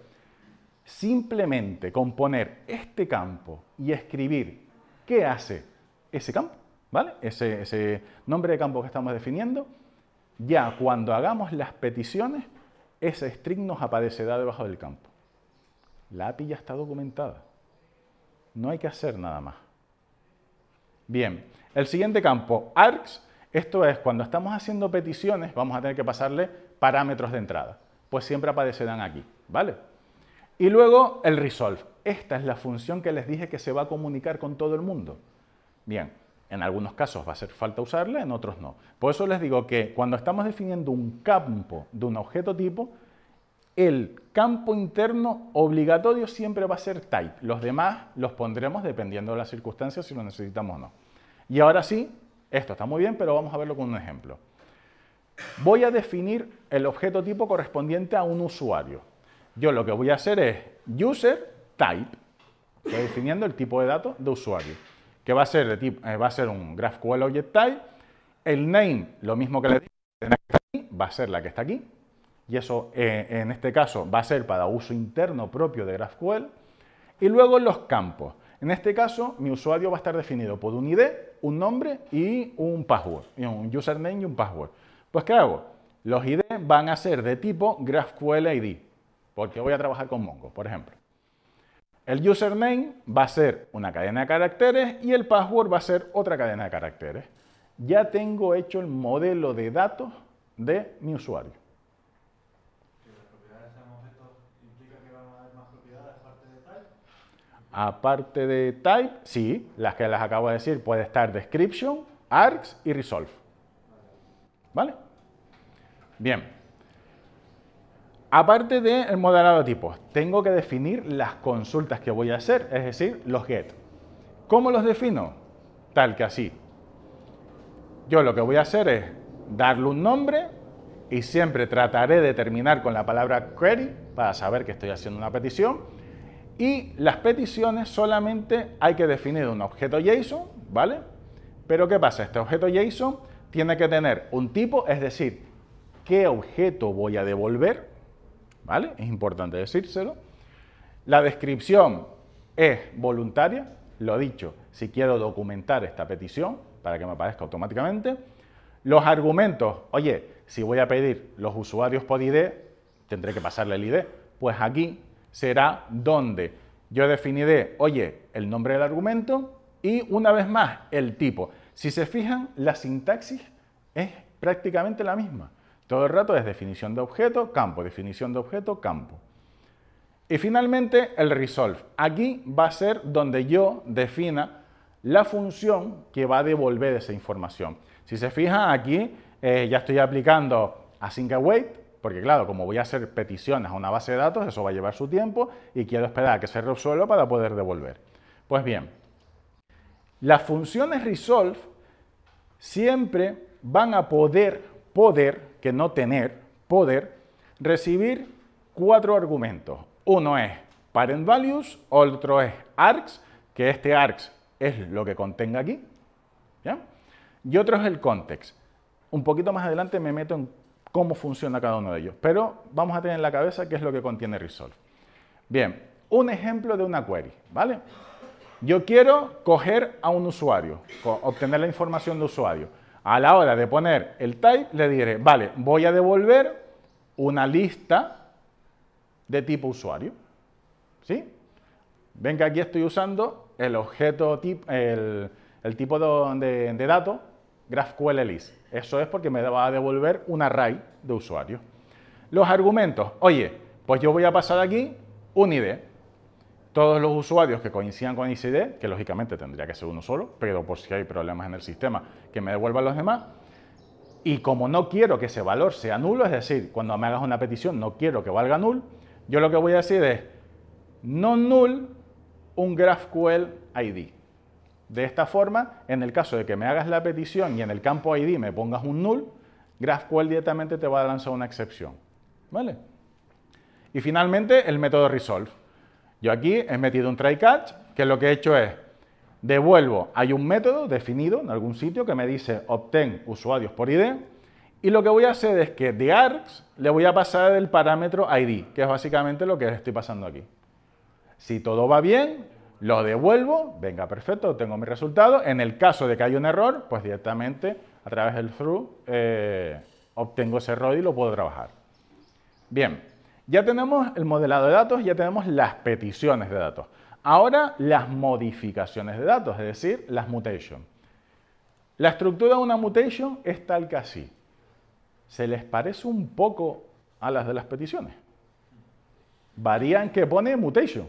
Speaker 1: Simplemente componer este campo y escribir qué hace ese campo, ¿vale? ese nombre de campo que estamos definiendo, ya cuando hagamos las peticiones ese string nos aparecerá debajo del campo. La API ya está documentada. No hay que hacer nada más. Bien, el siguiente campo, Arcs. esto es cuando estamos haciendo peticiones, vamos a tener que pasarle parámetros de entrada. Pues siempre aparecerán aquí, ¿vale? Y luego el resolve. Esta es la función que les dije que se va a comunicar con todo el mundo. Bien, en algunos casos va a hacer falta usarla, en otros no. Por eso les digo que cuando estamos definiendo un campo de un objeto tipo, el campo interno obligatorio siempre va a ser type. Los demás los pondremos dependiendo de las circunstancias si lo necesitamos o no. Y ahora sí, esto está muy bien, pero vamos a verlo con un ejemplo. Voy a definir el objeto tipo correspondiente a un usuario. Yo lo que voy a hacer es user type, estoy definiendo el tipo de datos de usuario que va a ser de tipo, eh, va a ser un GraphQL Object Type. El name, lo mismo que le aquí, va a ser la que está aquí. Y eso, eh, en este caso, va a ser para uso interno propio de GraphQL. Y luego los campos. En este caso, mi usuario va a estar definido por un ID, un nombre y un password. un username y un password. Pues, ¿qué hago? Los ID van a ser de tipo GraphQL ID, porque voy a trabajar con Mongo, por ejemplo. El username va a ser una cadena de caracteres y el password va a ser otra cadena de caracteres. Ya tengo hecho el modelo de datos de mi usuario. Aparte de type, sí, las que las acabo de decir, puede estar description, args y resolve. ¿Vale? Bien. Aparte del de modelado de tengo que definir las consultas que voy a hacer, es decir, los get. ¿Cómo los defino? Tal que así. Yo lo que voy a hacer es darle un nombre y siempre trataré de terminar con la palabra query para saber que estoy haciendo una petición. Y las peticiones solamente hay que definir un objeto JSON, ¿vale? Pero ¿qué pasa? Este objeto JSON tiene que tener un tipo, es decir, qué objeto voy a devolver, ¿vale? Es importante decírselo. La descripción es voluntaria, lo he dicho, si quiero documentar esta petición para que me aparezca automáticamente. Los argumentos, oye, si voy a pedir los usuarios por ID, tendré que pasarle el ID. Pues aquí será donde yo definiré, oye, el nombre del argumento y una vez más el tipo. Si se fijan, la sintaxis es prácticamente la misma. Todo el rato es definición de objeto, campo, definición de objeto, campo. Y finalmente el resolve. Aquí va a ser donde yo defina la función que va a devolver esa información. Si se fijan aquí, eh, ya estoy aplicando async await, porque claro, como voy a hacer peticiones a una base de datos, eso va a llevar su tiempo y quiero esperar a que se resuelva para poder devolver. Pues bien, las funciones resolve siempre van a poder, poder que no tener, poder, recibir cuatro argumentos. Uno es parent values, otro es args, que este args es lo que contenga aquí, ¿ya? Y otro es el context. Un poquito más adelante me meto en cómo funciona cada uno de ellos, pero vamos a tener en la cabeza qué es lo que contiene Resolve. Bien, un ejemplo de una query, ¿vale? Yo quiero coger a un usuario, obtener la información de usuario. A la hora de poner el type, le diré, vale, voy a devolver una lista de tipo usuario. ¿Sí? Ven que aquí estoy usando el objeto, type, el, tipo de, datos, dato GraphQL list. Eso es porque me va a devolver un array de usuarios. Los argumentos. Oye, pues yo voy a pasar aquí un ID todos los usuarios que coincidan con ICD, que lógicamente tendría que ser uno solo, pero por si hay problemas en el sistema, que me devuelvan los demás. Y como no quiero que ese valor sea nulo, es decir, cuando me hagas una petición no quiero que valga null, yo lo que voy a decir es no null un GraphQL ID. De esta forma, en el caso de que me hagas la petición y en el campo ID me pongas un null, GraphQL directamente te va a lanzar una excepción. ¿Vale? Y finalmente, el método resolve yo aquí he metido un try catch, que lo que he hecho es, devuelvo, hay un método definido en algún sitio que me dice obtén usuarios por ID, y lo que voy a hacer es que de args le voy a pasar el parámetro ID, que es básicamente lo que estoy pasando aquí. Si todo va bien, lo devuelvo, venga, perfecto, tengo mi resultado. En el caso de que haya un error, pues directamente a través del through eh, obtengo ese error y lo puedo trabajar. Bien. Ya tenemos el modelado de datos, ya tenemos las peticiones de datos. Ahora las modificaciones de datos, es decir, las mutations. La estructura de una mutation es tal que así. ¿Se les parece un poco a las de las peticiones? Varían que pone mutation.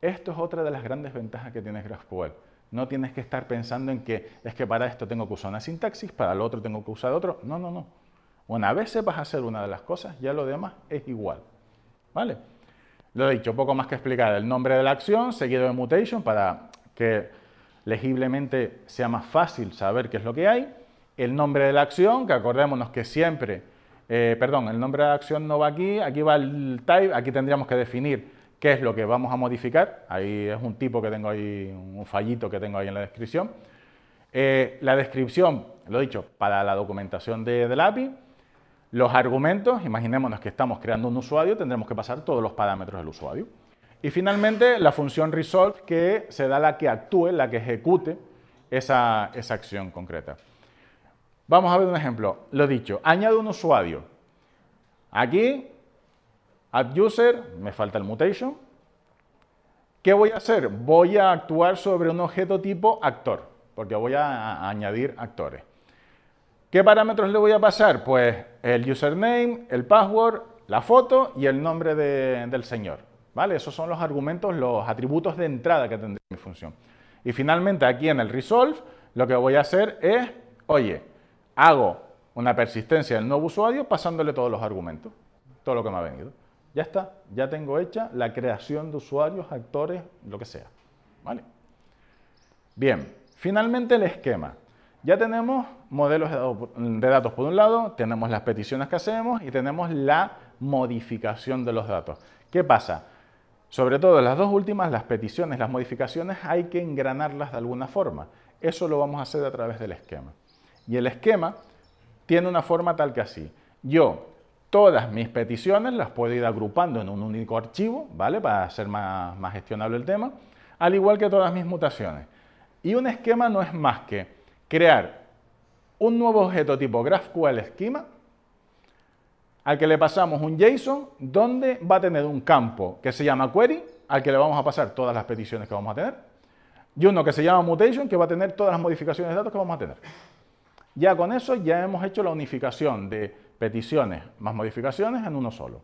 Speaker 1: Esto es otra de las grandes ventajas que tiene GraphQL. No tienes que estar pensando en que es que para esto tengo que usar una sintaxis, para lo otro tengo que usar otro. No, no, no. Una vez sepas hacer una de las cosas, ya lo demás es igual. ¿Vale? Lo he dicho, poco más que explicar. El nombre de la acción seguido de mutation para que legiblemente sea más fácil saber qué es lo que hay. El nombre de la acción, que acordémonos que siempre, eh, perdón, el nombre de la acción no va aquí, aquí va el type, aquí tendríamos que definir qué es lo que vamos a modificar. Ahí es un tipo que tengo ahí, un fallito que tengo ahí en la descripción. Eh, la descripción, lo he dicho, para la documentación de, del API los argumentos, imaginémonos que estamos creando un usuario, tendremos que pasar todos los parámetros del usuario. Y finalmente, la función resolve, que se da la que actúe, la que ejecute esa, acción concreta. Vamos a ver un ejemplo. Lo dicho, añado un usuario. Aquí, add user, me falta el mutation. ¿Qué voy a hacer? Voy a actuar sobre un objeto tipo actor, porque voy a añadir actores. ¿Qué parámetros le voy a pasar? Pues el username, el password, la foto y el nombre del señor. ¿Vale? Esos son los argumentos, los atributos de entrada que tendré mi función. Y finalmente aquí en el resolve lo que voy a hacer es, oye, hago una persistencia del nuevo usuario pasándole todos los argumentos, todo lo que me ha venido. Ya está, ya tengo hecha la creación de usuarios, actores, lo que sea. ¿Vale? Bien, finalmente el esquema ya tenemos modelos de datos por un lado, tenemos las peticiones que hacemos y tenemos la modificación de los datos. ¿Qué pasa? Sobre todo las dos últimas, las peticiones, las modificaciones, hay que engranarlas de alguna forma. Eso lo vamos a hacer a través del esquema. Y el esquema tiene una forma tal que así. Yo todas mis peticiones las puedo ir agrupando en un único archivo, ¿vale? Para hacer más, más gestionable el tema, al igual que todas mis mutaciones. Y un esquema no es más que crear un nuevo objeto tipo GraphQL Schema al que le pasamos un JSON donde va a tener un campo que se llama query, al que le vamos a pasar todas las peticiones que vamos a tener, y uno que se llama mutation, que va a tener todas las modificaciones de datos que vamos a tener. Ya con eso ya hemos hecho la unificación de peticiones más modificaciones en uno solo.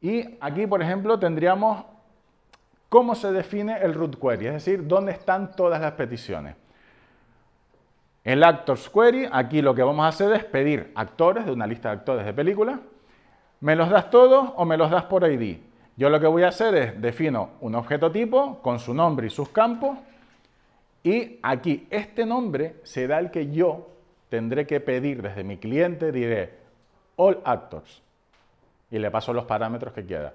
Speaker 1: Y aquí, por ejemplo, tendríamos cómo se define el root query, es decir, dónde están todas las peticiones. El actors query, aquí lo que vamos a hacer es pedir actores de una lista de actores de película. ¿Me los das todos o me los das por ID? Yo lo que voy a hacer es defino un objeto tipo con su nombre y sus campos y aquí este nombre será el que yo tendré que pedir desde mi cliente, diré all actors y le paso los parámetros que quiera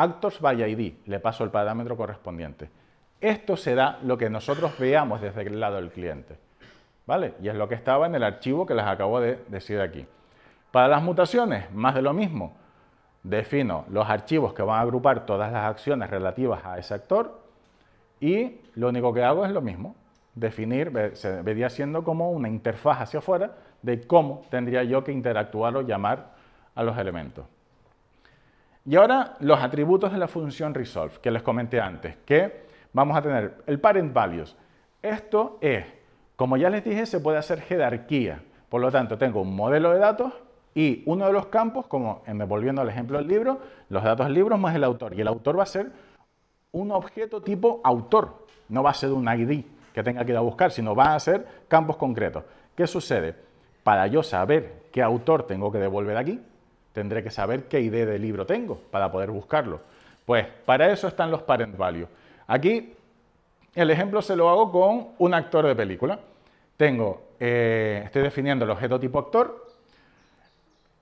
Speaker 1: actors by ID, le paso el parámetro correspondiente. Esto será lo que nosotros veamos desde el lado del cliente. ¿Vale? Y es lo que estaba en el archivo que les acabo de decir aquí. Para las mutaciones, más de lo mismo. Defino los archivos que van a agrupar todas las acciones relativas a ese actor y lo único que hago es lo mismo. Definir, se vería siendo como una interfaz hacia afuera de cómo tendría yo que interactuar o llamar a los elementos. Y ahora los atributos de la función resolve que les comenté antes, que vamos a tener el parent values. Esto es, como ya les dije, se puede hacer jerarquía. Por lo tanto, tengo un modelo de datos y uno de los campos, como en devolviendo al ejemplo del libro, los datos libros más el autor. Y el autor va a ser un objeto tipo autor, no va a ser un ID que tenga que ir a buscar, sino va a ser campos concretos. ¿Qué sucede? Para yo saber qué autor tengo que devolver aquí, Tendré que saber qué ID de libro tengo para poder buscarlo. Pues para eso están los parent values. Aquí el ejemplo se lo hago con un actor de película. Tengo, eh, estoy definiendo el objeto tipo actor.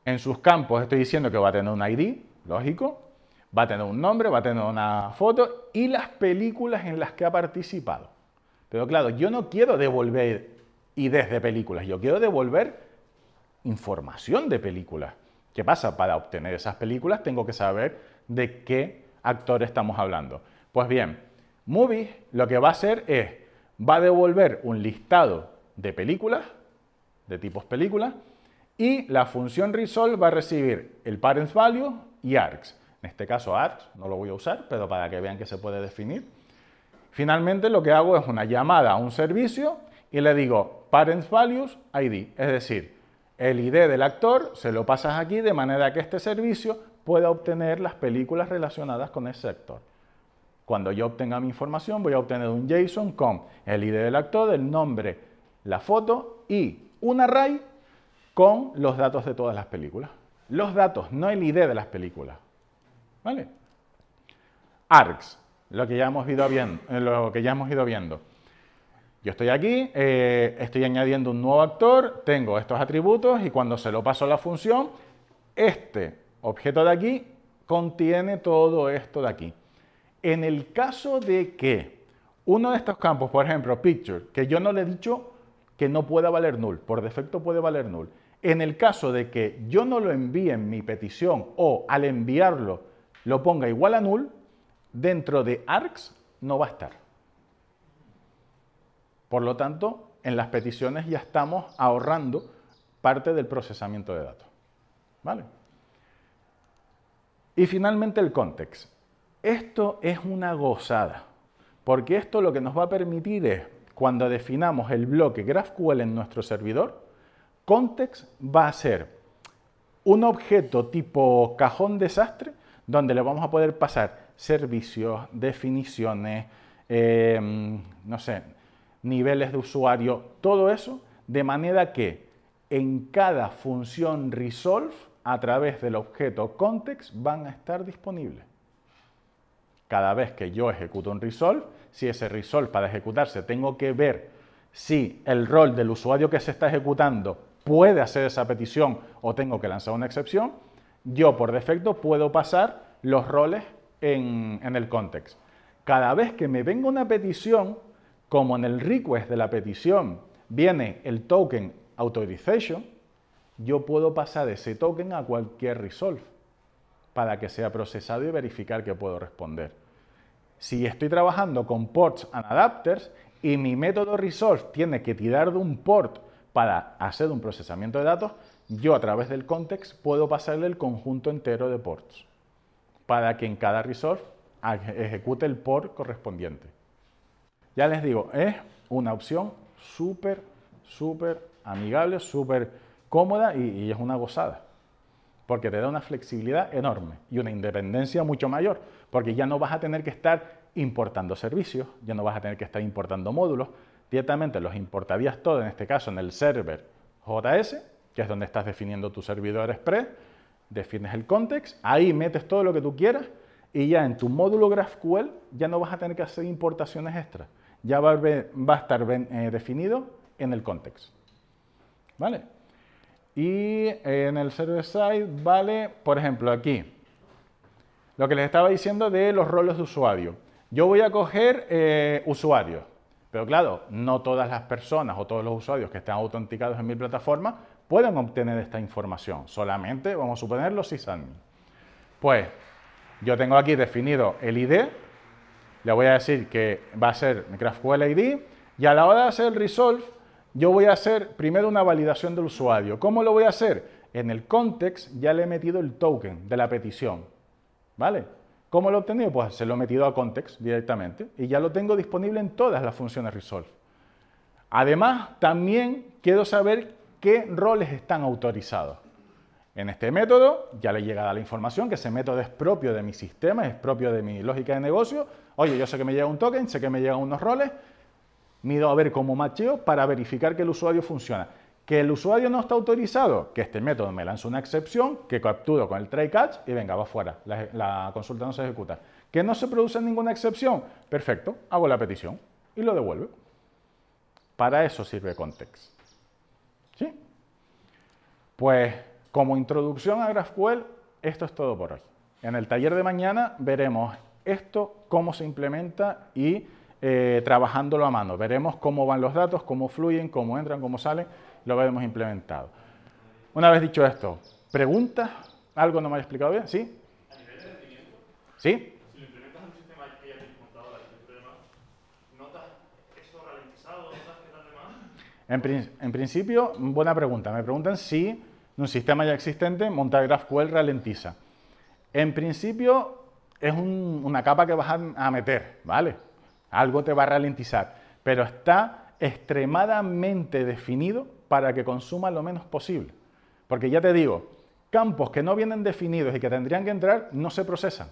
Speaker 1: En sus campos estoy diciendo que va a tener un ID, lógico. Va a tener un nombre, va a tener una foto y las películas en las que ha participado. Pero claro, yo no quiero devolver IDs de películas, yo quiero devolver información de películas. ¿Qué pasa? Para obtener esas películas tengo que saber de qué actor estamos hablando. Pues bien, Movie lo que va a hacer es, va a devolver un listado de películas, de tipos películas, y la función resolve va a recibir el parent value y args. En este caso args no lo voy a usar, pero para que vean que se puede definir. Finalmente lo que hago es una llamada a un servicio y le digo parent values ID, es decir, el ID del actor se lo pasas aquí de manera que este servicio pueda obtener las películas relacionadas con ese actor. Cuando yo obtenga mi información voy a obtener un JSON con el ID del actor, el nombre, la foto y un array con los datos de todas las películas. Los datos, no el ID de las películas. ¿Vale? arcs lo que ya hemos eh, Lo que ya hemos ido viendo. Yo estoy aquí, eh, estoy añadiendo un nuevo actor, tengo estos atributos y cuando se lo paso a la función, este objeto de aquí contiene todo esto de aquí. En el caso de que uno de estos campos, por ejemplo, picture, que yo no le he dicho que no pueda valer null, por defecto puede valer null. En el caso de que yo no lo envíe en mi petición o al enviarlo lo ponga igual a null, dentro de args no va a estar. Por lo tanto, en las peticiones ya estamos ahorrando parte del procesamiento de datos. ¿Vale? Y finalmente el context. Esto es una gozada, porque esto lo que nos va a permitir es, cuando definamos el bloque GraphQL en nuestro servidor, context va a ser un objeto tipo cajón desastre donde le vamos a poder pasar servicios, definiciones, eh, no sé, niveles de usuario, todo eso, de manera que en cada función resolve, a través del objeto context, van a estar disponibles. Cada vez que yo ejecuto un resolve, si ese resolve para ejecutarse tengo que ver si el rol del usuario que se está ejecutando puede hacer esa petición o tengo que lanzar una excepción, yo por defecto puedo pasar los roles en, en el context. Cada vez que me venga una petición, como en el request de la petición viene el token authorization, yo puedo pasar ese token a cualquier resolve para que sea procesado y verificar que puedo responder. Si estoy trabajando con ports and adapters y mi método resolve tiene que tirar de un port para hacer un procesamiento de datos, yo a través del context puedo pasarle el conjunto entero de ports para que en cada resolve ejecute el port correspondiente. Ya les digo, es una opción súper, súper amigable, súper cómoda y, es una gozada porque te da una flexibilidad enorme y una independencia mucho mayor, porque ya no vas a tener que estar importando servicios, ya no vas a tener que estar importando módulos, directamente los importarías todo, en este caso en el server JS, que es donde estás definiendo tu servidor express, defines el context, ahí metes todo lo que tú quieras y ya en tu módulo GraphQL ya no vas a tener que hacer importaciones extras ya va a, estar eh, definido en el context. ¿Vale? Y en el server side vale, por ejemplo, aquí, lo que les estaba diciendo de los roles de usuario. Yo voy a coger eh, usuarios, pero claro, no todas las personas o todos los usuarios que están autenticados en mi plataforma pueden obtener esta información. Solamente, vamos a suponerlo si son. Pues yo tengo aquí definido el ID, le voy a decir que va a ser GraphQL ID y a la hora de hacer el resolve, yo voy a hacer primero una validación del usuario. ¿Cómo lo voy a hacer? En el context ya le he metido el token de la petición, ¿vale? ¿Cómo lo he obtenido? Pues se lo he metido a context directamente y ya lo tengo disponible en todas las funciones resolve. Además, también quiero saber qué roles están autorizados. En este método ya le llega la información, que ese método es propio de mi sistema, es propio de mi lógica de negocio. Oye, yo sé que me llega un token, sé que me llegan unos roles, mido a ver cómo macheo para verificar que el usuario funciona. Que el usuario no está autorizado, que este método me lanza una excepción, que capturo con el try catch y venga, va fuera, la, consulta no se ejecuta. Que no se produce ninguna excepción, perfecto, hago la petición y lo devuelvo. Para eso sirve Context. ¿Sí? Pues como introducción a GraphQL, esto es todo por hoy. En el taller de mañana veremos esto, cómo se implementa y eh, trabajándolo a mano. Veremos cómo van los datos, cómo fluyen, cómo entran, cómo salen, lo veremos implementado. Una vez dicho esto, ¿preguntas? ¿Algo no me haya explicado bien? ¿Sí? ¿Sí? implementas en un sistema que ya montado, en principio, buena pregunta. Me preguntan si un sistema ya existente, montar GraphQL ralentiza. En principio, es una capa que vas a, meter, ¿vale? Algo te va a ralentizar, pero está extremadamente definido para que consuma lo menos posible. Porque ya te digo, campos que no vienen definidos y que tendrían que entrar no se procesan.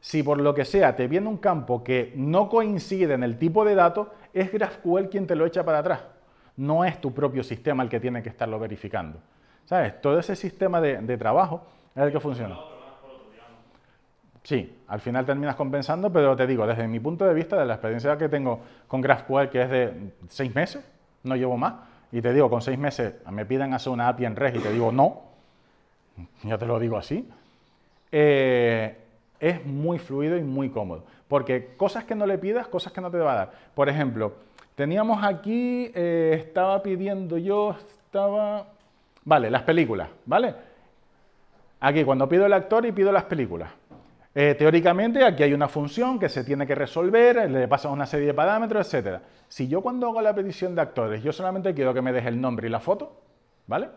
Speaker 1: Si por lo que sea te viene un campo que no coincide en el tipo de dato, es GraphQL quien te lo echa para atrás. No es tu propio sistema el que tiene que estarlo verificando. ¿Sabes? Todo ese sistema de, trabajo es el que funciona. Sí, al final terminas compensando, pero te digo, desde mi punto de vista, de la experiencia que tengo con GraphQL, que es de seis meses, no llevo más, y te digo, con seis meses me piden hacer una API en REST y te digo no, ya te lo digo así, eh, es muy fluido y muy cómodo. Porque cosas que no le pidas, cosas que no te va a dar. Por ejemplo, teníamos aquí, eh, estaba pidiendo yo, estaba Vale, las películas, ¿vale? Aquí cuando pido el actor y pido las películas. Eh, teóricamente aquí hay una función que se tiene que resolver, le pasan una serie de parámetros, etc. Si yo cuando hago la petición de actores, yo solamente quiero que me deje el nombre y la foto, ¿vale?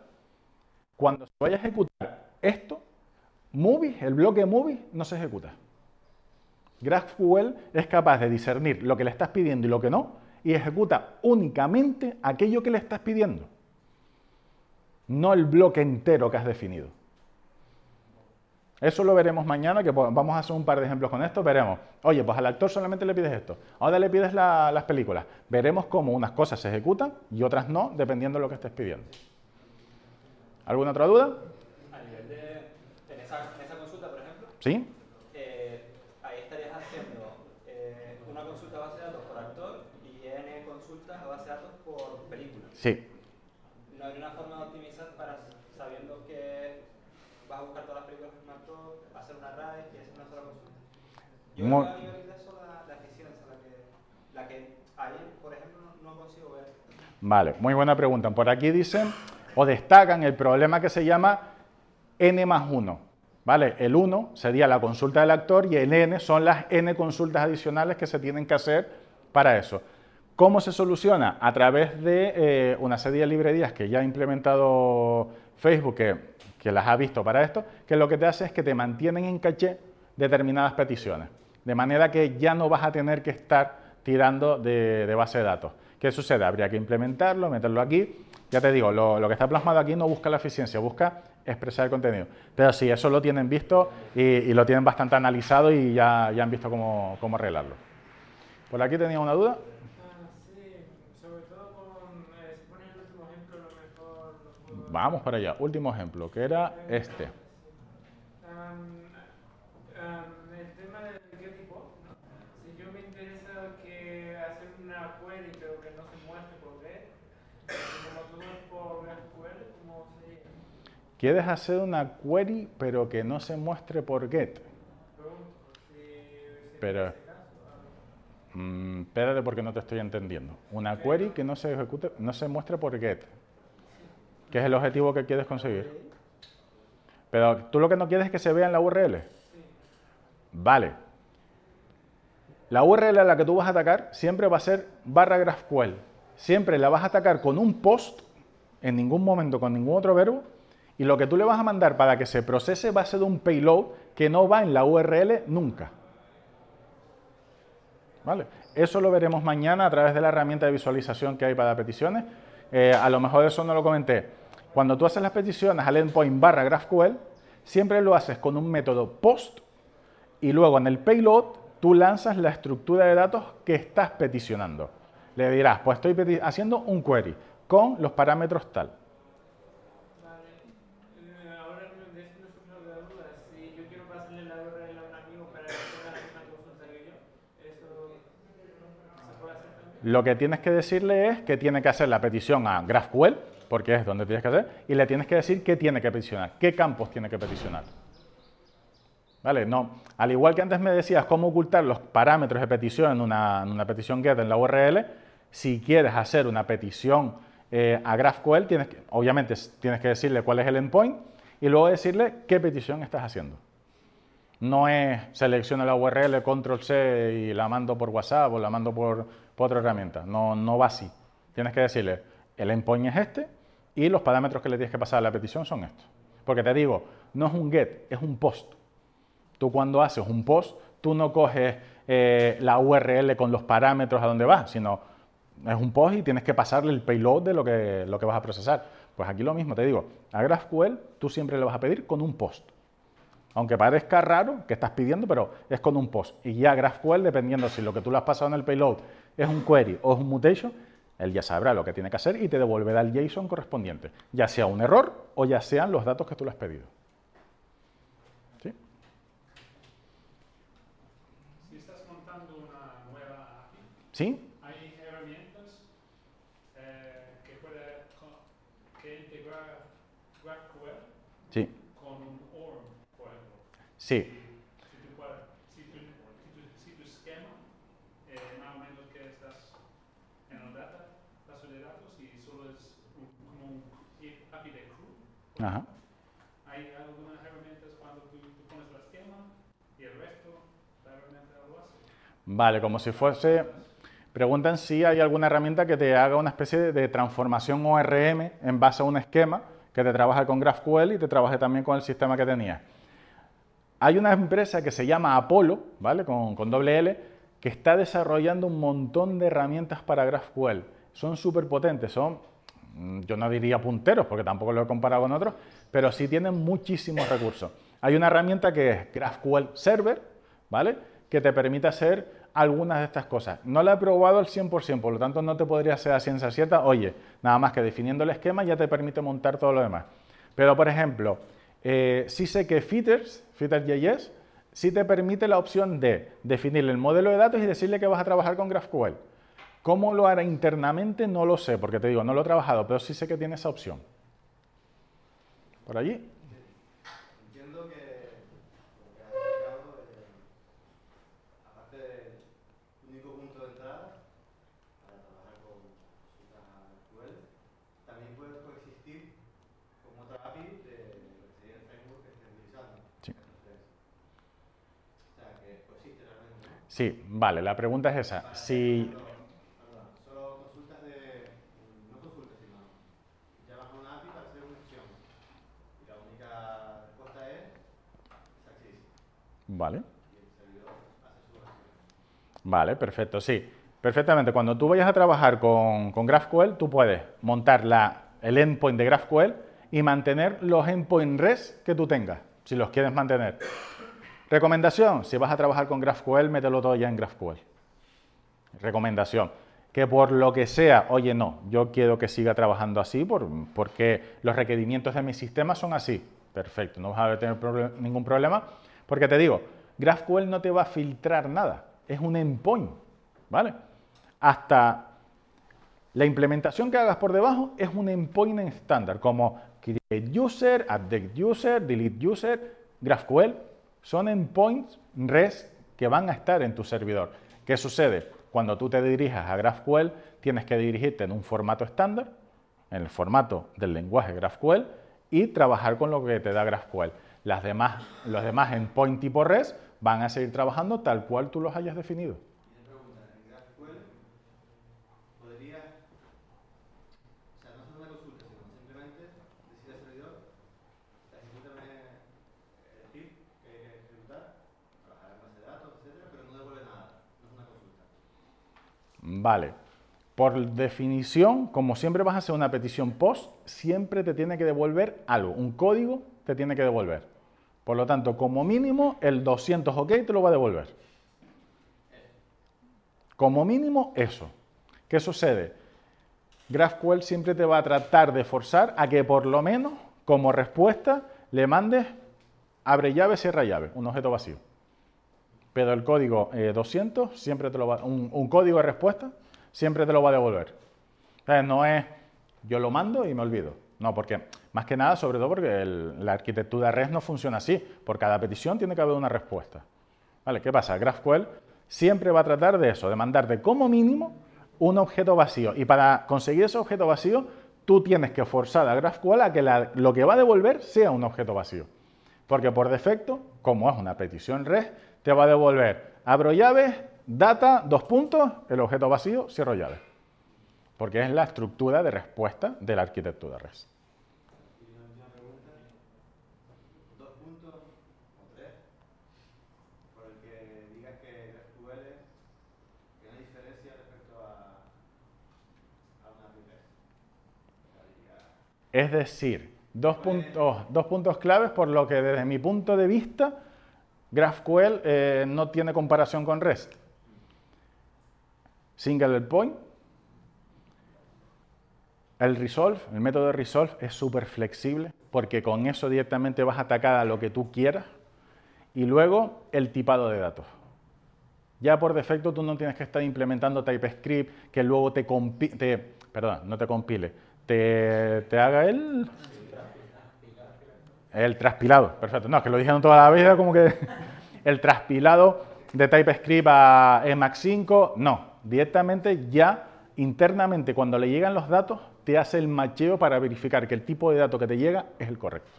Speaker 1: Cuando se vaya a ejecutar esto, movie, el bloque movie, no se ejecuta. GraphQL es capaz de discernir lo que le estás pidiendo y lo que no, y ejecuta únicamente aquello que le estás pidiendo no el bloque entero que has definido. Eso lo veremos mañana, que vamos a hacer un par de ejemplos con esto, veremos. Oye, pues al actor solamente le pides esto, ahora le pides las películas. Veremos cómo unas cosas se ejecutan y otras no, dependiendo de lo que estés pidiendo. ¿Alguna otra duda? A nivel de... En esa, consulta, por ejemplo. Sí. Eh, ahí estarías haciendo eh, una consulta a base de datos por actor y N consultas a base de datos por película. Sí. Yo la, la que, la que ahí, por ejemplo, no, consigo ver. Vale, muy buena pregunta. Por aquí dicen o destacan el problema que se llama N más 1. ¿Vale? El 1 sería la consulta del actor y el N son las N consultas adicionales que se tienen que hacer para eso. ¿Cómo se soluciona? A través de eh, una serie de librerías que ya ha implementado Facebook, que, que las ha visto para esto, que lo que te hace es que te mantienen en caché determinadas peticiones. De manera que ya no vas a tener que estar tirando de, base de datos. ¿Qué sucede? Habría que implementarlo, meterlo aquí. Ya te digo, lo, que está plasmado aquí no busca la eficiencia, busca expresar el contenido. Pero sí, eso lo tienen visto y, lo tienen bastante analizado y ya, han visto cómo, arreglarlo. ¿Por aquí tenía una duda? Vamos para allá. Último ejemplo, que era este. Quieres hacer una query pero que no se muestre por get. Pero, mm, espérate porque no te estoy entendiendo. Una query que no se ejecute, no se muestre por get. ¿Qué es el objetivo que quieres conseguir. Pero tú lo que no quieres es que se vea en la URL. Vale. La URL a la que tú vas a atacar siempre va a ser barra GraphQL. Siempre la vas a atacar con un post, en ningún momento con ningún otro verbo, y lo que tú le vas a mandar para que se procese va a ser un payload que no va en la URL nunca. ¿Vale? Eso lo veremos mañana a través de la herramienta de visualización que hay para peticiones. Eh, a lo mejor eso no lo comenté. Cuando tú haces las peticiones al endpoint barra GraphQL, siempre lo haces con un método post y luego en el payload tú lanzas la estructura de datos que estás peticionando. Le dirás, pues estoy haciendo un query con los parámetros tal. Lo que tienes que decirle es que tiene que hacer la petición a GraphQL, porque es donde tienes que hacer, y le tienes que decir qué tiene que peticionar, qué campos tiene que peticionar. ¿Vale? No. Al igual que antes me decías cómo ocultar los parámetros de petición en una, petición GET en la URL, si quieres hacer una petición eh, a GraphQL, tienes obviamente tienes que decirle cuál es el endpoint y luego decirle qué petición estás haciendo. No es selecciona la URL, control C y la mando por WhatsApp o la mando por otra herramienta. No, no va así. Tienes que decirle, el endpoint es este y los parámetros que le tienes que pasar a la petición son estos. Porque te digo, no es un get, es un post. Tú cuando haces un post, tú no coges eh, la URL con los parámetros a dónde vas, sino es un post y tienes que pasarle el payload de lo que, lo que vas a procesar. Pues aquí lo mismo, te digo, a GraphQL tú siempre le vas a pedir con un post. Aunque parezca raro que estás pidiendo, pero es con un post. Y ya GraphQL, dependiendo si lo que tú le has pasado en el payload es un query o es un mutation, él ya sabrá lo que tiene que hacer y te devolverá el JSON correspondiente, ya sea un error o ya sean los datos que tú le has pedido. ¿Sí? Si estás montando una nueva API, hay herramientas eh, que puede que integrar GraphQL con un ORM, por ejemplo. Sí. Hay pones y el resto, Vale, como si fuese... Preguntan si hay alguna herramienta que te haga una especie de transformación ORM en base a un esquema que te trabaja con GraphQL y te trabaje también con el sistema que tenías. Hay una empresa que se llama Apollo, ¿vale? Con, con doble L, que está desarrollando un montón de herramientas para GraphQL. Son súper potentes, son Mm, yo no diría punteros, porque tampoco lo he comparado con otros, pero sí tienen muchísimos recursos. Hay una herramienta que es GraphQL Server, ¿vale? Que te permite hacer algunas de estas cosas. No la he probado al 100%, por lo tanto no te podría hacer a ciencia cierta, oye, nada más que definiendo el esquema ya te permite montar todo lo demás. Pero, por ejemplo, eh, sí sé que Fitters, Fitters.js, sí te permite la opción de definir el modelo de datos y decirle que vas a trabajar con GraphQL. ¿Cómo lo hará internamente? No lo sé, porque te digo, no lo he trabajado, pero sí sé que tiene esa opción. ¿Por allí? Entiendo que, aparte del único punto de entrada, para trabajar con web, también puede coexistir como otra API de Resident Framework que estén utilizando. Sí. O sea, que coexiste realmente. Sí, vale, la pregunta es esa. Si Vale. Vale, perfecto, sí. Perfectamente. Cuando tú vayas a trabajar con, GraphQL, tú puedes montar el endpoint de GraphQL y mantener los endpoint res que tú tengas, si los quieres mantener. Recomendación, si vas a trabajar con GraphQL, mételo todo ya en GraphQL. Recomendación, que por lo que sea, oye, no, yo quiero que siga trabajando así porque los requerimientos de mi sistema son así. Perfecto, no vas a tener ningún problema porque te digo, GraphQL no te va a filtrar nada, es un endpoint, ¿vale? Hasta la implementación que hagas por debajo es un endpoint estándar, como create user, update user, delete user, GraphQL, son endpoints REST que van a estar en tu servidor. ¿Qué sucede? Cuando tú te dirijas a GraphQL, tienes que dirigirte en un formato estándar, en el formato del lenguaje GraphQL, y trabajar con lo que te da GraphQL. Los demás endpoint tipo res van a seguir trabajando tal cual tú los hayas definido. ¿Tiene pregunta? ¿En GraphQL podría.? O sea, no es una consulta, sino simplemente decir al servidor: La siguiente vez, decir que hay que ejecutar, trabajar en base de datos, etcétera, pero no devuelve nada. No es una consulta. Vale. Por definición, como siempre vas a hacer una petición post, siempre te tiene que devolver algo, un código te tiene que devolver. Por lo tanto, como mínimo, el 200 OK te lo va a devolver. Como mínimo, eso. ¿Qué sucede? GraphQL siempre te va a tratar de forzar a que por lo menos, como respuesta, le mandes abre llave, cierra llave, un objeto vacío. Pero el código 200 eh, siempre te lo va, un, un, código de respuesta siempre te lo va a devolver. Entonces, no es yo lo mando y me olvido. No, porque más que nada, sobre todo porque la arquitectura REST no funciona así. Por cada petición tiene que haber una respuesta. ¿Vale? ¿Qué pasa? GraphQL siempre va a tratar de eso, de mandarte como mínimo un objeto vacío. Y para conseguir ese objeto vacío, tú tienes que forzar a GraphQL a que lo que va a devolver sea un objeto vacío. Porque por defecto, como es una petición REST, te va a devolver abro llaves, data, dos puntos, el objeto vacío, cierro llaves. Porque es la estructura de respuesta de la arquitectura REST. Es decir, dos puntos, dos puntos claves por lo que desde mi punto de vista GraphQL eh, no tiene comparación con REST. Single point. El resolve, el método de resolve es súper flexible porque con eso directamente vas a atacar a lo que tú quieras. Y luego el tipado de datos. Ya por defecto tú no tienes que estar implementando TypeScript que luego te, te perdón, no te compile, te, haga el... El traspilado perfecto. No, es que lo dijeron toda la vida como que... <laughs> el traspilado de TypeScript a Emacs 5, no. Directamente ya internamente cuando le llegan los datos te hace el macheo para verificar que el tipo de dato que te llega es el correcto.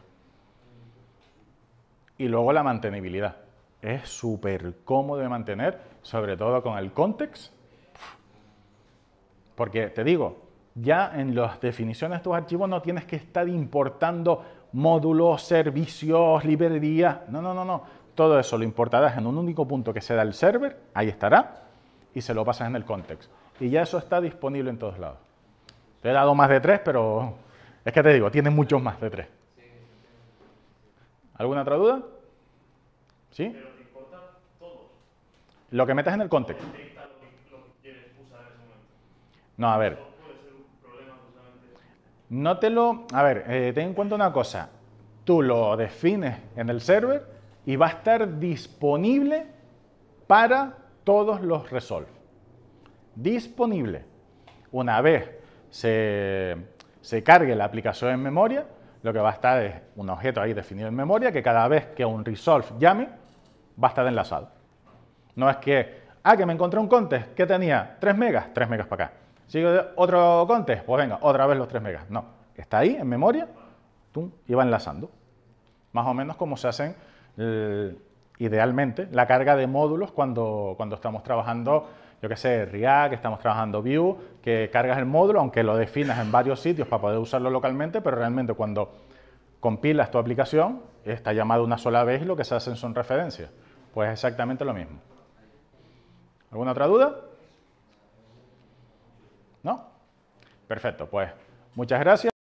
Speaker 1: Y luego la mantenibilidad. Es súper cómodo de mantener, sobre todo con el context. Porque te digo, ya en las definiciones de tus archivos no tienes que estar importando módulos, servicios, librerías. No, no, no, no. Todo eso lo importarás en un único punto que sea el server, ahí estará, y se lo pasas en el context. Y ya eso está disponible en todos lados. Te he dado más de tres, pero es que te digo, tiene muchos más de tres. ¿Alguna otra duda? ¿Sí? Pero te importan todos. Lo que metas en el contexto. No, a ver. No te lo... A ver, eh, ten en cuenta una cosa. Tú lo defines en el server y va a estar disponible para todos los Resolve. Disponible. Una vez se, se cargue la aplicación en memoria, lo que va a estar es un objeto ahí definido en memoria que cada vez que un resolve llame, va a estar enlazado. No es que, ah, que me encontré un contest que tenía 3 megas, 3 megas para acá otro conte? Pues venga, otra vez los 3 megas. No, está ahí en memoria y va enlazando. Más o menos como se hacen eh, idealmente la carga de módulos cuando, cuando estamos trabajando, yo qué sé, React, estamos trabajando Vue, que cargas el módulo, aunque lo definas en varios sitios para poder usarlo localmente, pero realmente cuando compilas tu aplicación, está llamado una sola vez y lo que se hacen son referencias. Pues exactamente lo mismo. ¿Alguna otra duda? ¿No? Perfecto, pues muchas gracias.